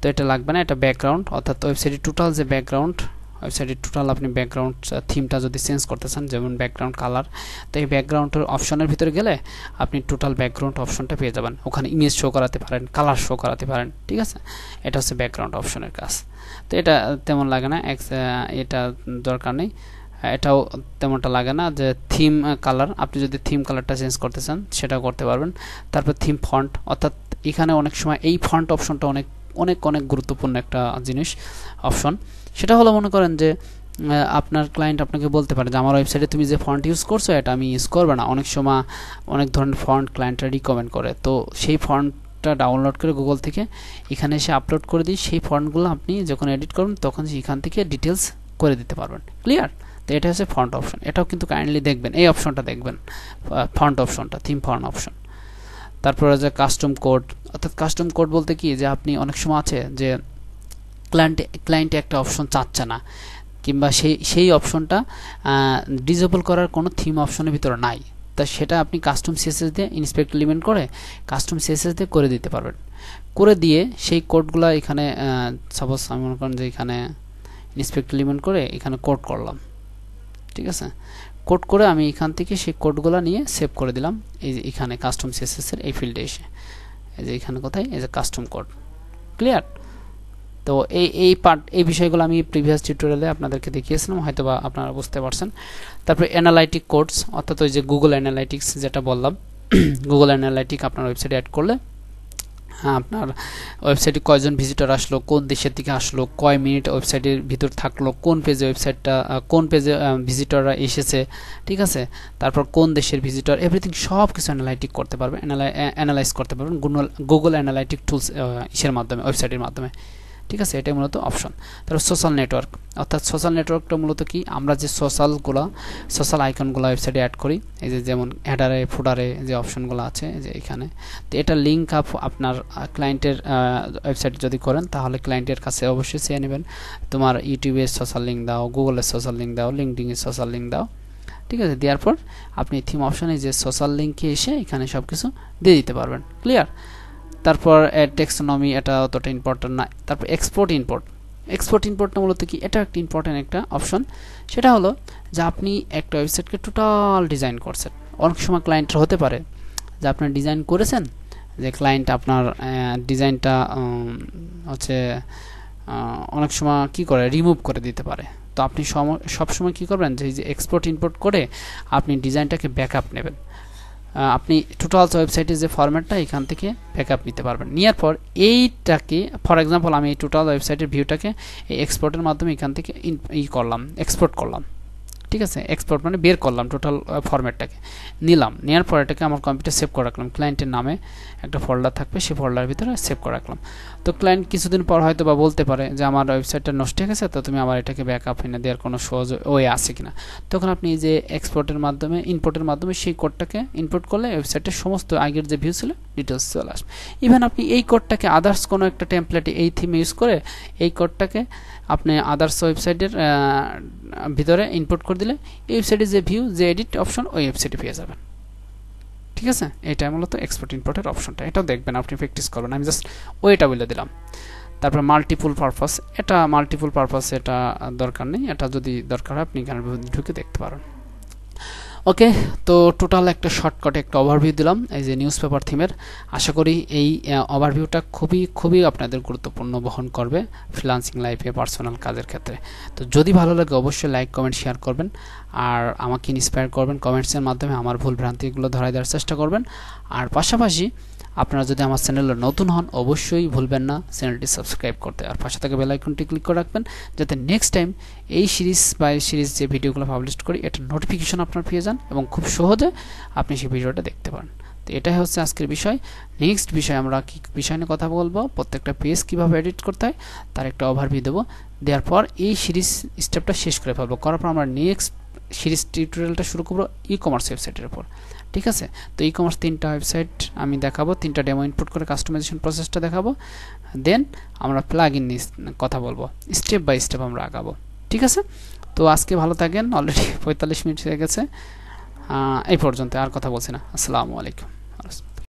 তো এটা লাগবে না এটা ব্যাকগ্রাউন্ড অর্থাৎ ওয়েবসাইটের টোটাল যে ব্যাকগ্রাউন্ড ওয়েবসাইটের টোটাল আপনি ব্যাকগ্রাউন্ড থিমটা যদি চেঞ্জ করতে চান যেমন ব্যাকগ্রাউন্ড কালার তো এই ব্যাকগ্রাউন্ডের অপশনের ভিতরে গেলে আপনি টোটাল ব্যাকগ্রাউন্ড অপশনটা পেয়ে যাবেন ওখানে ইমেজ শো করাতে পারেন কালার শো করাতে পারেন ঠিক আছে এটা হচ্ছে ব্যাকগ্রাউন্ড অপশনের কাজ তো এটা তেমন লাগে না এটা দরকার নেই এটাও তেমনটা লাগে না যে থিম কালার আপনি যদি থিম কালারটা চেঞ্জ করতে চান সেটা করতে পারবেন তারপর থিম ফন্ট অর্থাৎ এখানে অনেক সময় এই ফন্ট অপশনটা অনেক অনেক অনেক গুরুত্বপূর্ণ একটা জিনিস অপশন সেটা হলো মনে করেন যে আপনার ক্লায়েন্ট আপনাকে বলতে পারে যে আমার ওয়েবসাইটে তুমি যে ফন্ট ইউজ করছো এটা আমি ইউজ করবে না অনেক সময় অনেক ধরনের ফন্ট ক্লায়েন্টরা রিকমেন্ড করে তো সেই ফন্টটা ডাউনলোড করে গুগল থেকে এখানে এসে আপলোড করে দিই সেই ফন্টগুলো আপনি যখন এডিট করবেন তখন এখান থেকে ডিটেলস করে দিতে পারবেন ক্লিয়ার তো এটা হচ্ছে ফন্ট অপশন এটাও কিন্তু কাইন্ডলি দেখবেন এই অপশনটা দেখবেন ফন্ট অপশনটা থিম ফন্ট অপশন তারপর আছে কাস্টম কোড অর্থাৎ কাস্টম কোড বলতে কি যে আপনি অনেক সময় আছে যে ক্লায়েন্ট ক্লায়েন্টে একটা অপশন চাচ্ছে না কিংবা সেই সেই অপশনটা ডিজেবল করার কোনো থিম অপশনের ভিতরে নাই তা সেটা আপনি কাস্টম সিএসএস দিয়ে ইন্সপেক্ট লিমেন্ট করে কাস্টম সিএসএস দিয়ে করে দিতে পারবেন করে দিয়ে সেই কোডগুলো এখানে সাপোজ আমি মনে করেন যে এখানে ইন্সপেক্ট লিমেন্ট করে এখানে কোড করলাম ঠিক আছে কোড করে আমি এখান থেকে সেই কোডগুলো নিয়ে সেভ করে দিলাম এই যে এখানে কাস্টম সিএসএসের এই ফিল্ডে এসে এই যে এখানে কোথায় এই যে কাস্টম কোড ক্লিয়ার তো এই এই পার্ট এই বিষয়গুলো আমি প্রিভিয়াস টিউটোরিয়ালে আপনাদেরকে দেখিয়েছিলাম হয়তো বা আপনারা বুঝতে পারছেন তারপরে অ্যানালাইটিক কোডস অর্থাৎ ওই যে গুগল অ্যানালাইটিক্স যেটা বললাম গুগল অ্যানালাইটিক আপনার ওয়েবসাইটে অ্যাড করলে হ্যাঁ, আপনার ওয়েবসাইটে কয়জন ভিজিটর আসলো কোন দেশের থেকে আসলো কয় মিনিট ওয়েবসাইটের ভিতর থাকলো কোন পেজে ওয়েবসাইটটা কোন পেজে ভিজিটররা এসেছে ঠিক আছে তারপর কোন দেশের ভিজিটর এভরিথিং সব কিছু অ্যানালাইটিক করতে পারবেন অ্যানালাইজ করতে পারবেন গুগল গুগল অ্যানালাইটিক টুলস ইসের মাধ্যমে ওয়েবসাইটের মাধ্যমে ঠিক আছে এটাই মূলত অপশন তারপর সোশ্যাল নেটওয়ার্ক অর্থাৎ সোশ্যাল নেটওয়ার্কটা মূলত কি আমরা যে সোশ্যালগুলো সোশ্যাল আইকনগুলো ওয়েবসাইটে অ্যাড করি এই যে যেমন অ্যাডারে ফুডারে যে অপশনগুলো আছে যে এখানে তো এটা লিঙ্ক আপ আপনার ক্লায়েন্টের ওয়েবসাইট যদি করেন তাহলে ক্লায়েন্টের কাছে অবশ্যই চেয়ে নেবেন তোমার ইউটিউবে সোশ্যাল লিঙ্ক দাও গুগলের সোশ্যাল লিঙ্ক দাও লিঙ্কডিংয়ের সোশ্যাল লিঙ্ক দাও ঠিক আছে দেওয়ার পর আপনি থিম অপশনে যে সোশ্যাল লিঙ্কে এসে এখানে সব কিছু দিয়ে দিতে পারবেন ক্লিয়ার তারপর টেক্সোনমি এটা অতটা ইম্পর্টেন্ট না তারপর এক্সপোর্ট ইম্পোর্ট এক্সপোর্ট ইম্পোর্টটা মূলত কি এটা একটা ইম্পর্টেন্ট একটা অপশন সেটা হলো যে আপনি একটা ওয়েবসাইটকে টোটাল ডিজাইন করছেন অনেক সময় ক্লায়েন্ট হতে পারে যে আপনার ডিজাইন করেছেন যে ক্লায়েন্ট আপনার ডিজাইনটা হচ্ছে অনেক সময় কি করে রিমুভ করে দিতে পারে তো আপনি সব সময় কী করবেন যে এক্সপোর্ট ইম্পোর্ট করে আপনি ডিজাইনটাকে ব্যাকআপ নেবেন আপনি টোটালস ওয়েবসাইটের যে ফরম্যাটটা এখান থেকে ব্যাক নিতে পারবেন নেওয়ার পর এইটাকে ফর এক্সাম্পল আমি এই টোটাল ওয়েবসাইটের ভিউটাকে এই এক্সপোর্টের মাধ্যমে এখান থেকে ই করলাম এক্সপোর্ট করলাম ঠিক আছে এক্সপোর্ট মানে বের করলাম টোটাল ফরম্যাটটাকে নিলাম নেওয়ার পর এটাকে আমার কম্পিউটার সেভ করে রাখলাম ক্লায়েন্টের নামে একটা ফোল্ডার থাকবে সেই ফোল্ডারের ভিতরে সেভ করে রাখলাম তো ক্লায়েন্ট কিছুদিন পর হয়তো বা বলতে পারে যে আমার ওয়েবসাইটটা নষ্ট হয়ে গেছে তো তুমি আমার এটাকে ব্যাক আপ এনে দেওয়ার কোনো সহজ ওয়ে আছে কিনা তখন আপনি যে এক্সপোর্টের মাধ্যমে ইনপোর্টের মাধ্যমে সেই কোডটাকে ইনপোর্ট করলে ওয়েবসাইটের সমস্ত আগের যে ভিউ ছিল ডিটেলস চলে আসবে ইভেন আপনি এই কোডটাকে আদার্স কোনো একটা টেম্পলেট এই থিমে ইউজ করে এই কোডটাকে আপনি আদার্স ওয়েবসাইটের ভিতরে ইনপুট করে দিলে এই ওয়েবসাইটে যে ভিউ যে এডিট অপশন ওই ওয়েবসাইটে পেয়ে যাবেন ঠিক আছে এটা মূলত এক্সপোর্ট ইম্পোর্টের অপশনটা এটাও দেখবেন আপনি প্র্যাকটিস করবেন আমি জাস্ট ওইটা বলে দিলাম তারপর মাল্টিপুল পারপাস এটা মাল্টিপুল পারপাস এটা দরকার নেই এটা যদি দরকার হয় আপনি এখানে ঢুকে দেখতে পারেন ওকে তো টোটাল একটা শর্টকাটে একটা ওভারভিউ দিলাম এই যে নিউজ পেপার থিমের আশা করি এই ওভারভিউটা খুবই খুবই আপনাদের গুরুত্বপূর্ণ বহন করবে ফ্রিলান্সিং লাইফে পার্সোনাল কাজের ক্ষেত্রে তো যদি ভালো লাগে অবশ্যই লাইক কমেন্ট শেয়ার করবেন আর আমাকে ইন্সপায়ার করবেন কমেন্টসের মাধ্যমে আমার ভুল ভ্রান্তিগুলো ধরাই দেওয়ার চেষ্টা করবেন আর পাশাপাশি আপনারা যদি আমার চ্যানেলে নতুন হন অবশ্যই ভুলবেন না চ্যানেলটি সাবস্ক্রাইব করতে আর পাশে থাকা বেল আইকনটি ক্লিক করে রাখবেন যাতে নেক্সট টাইম এই সিরিজ বা এই সিরিজ যে ভিডিওগুলো পাবলিশ করি এটা নোটিফিকেশন আপনার পেয়ে যান এবং খুব সহজে আপনি সেই ভিডিওটা দেখতে পারেন তো এটাই হচ্ছে আজকের বিষয় নেক্সট বিষয় আমরা কী বিষয় নিয়ে কথা বলবো প্রত্যেকটা পেজ কীভাবে এডিট করতে হয় তার একটা ওভারভিউ দেবো দেওয়ার পর এই সিরিজ স্টেপটা শেষ করে ফেলবো করার পর আমরা নেক্সট সিরিজ টিউটোরিয়ালটা শুরু করবো ই কমার্স ওয়েবসাইটের উপর ঠিক আছে তো ই কমার্স তিনটা ওয়েবসাইট আমি দেখাবো তিনটা ডেমো ইনপুট করে কাস্টমাইজেশন প্রসেসটা দেখাবো দেন আমরা প্লাগ ইন কথা বলবো স্টেপ বাই স্টেপ আমরা আগাবো ঠিক আছে তো আজকে ভালো থাকেন অলরেডি পঁয়তাল্লিশ মিনিট হয়ে গেছে এই পর্যন্ত আর কথা বলছি না আসসালামু আলাইকুম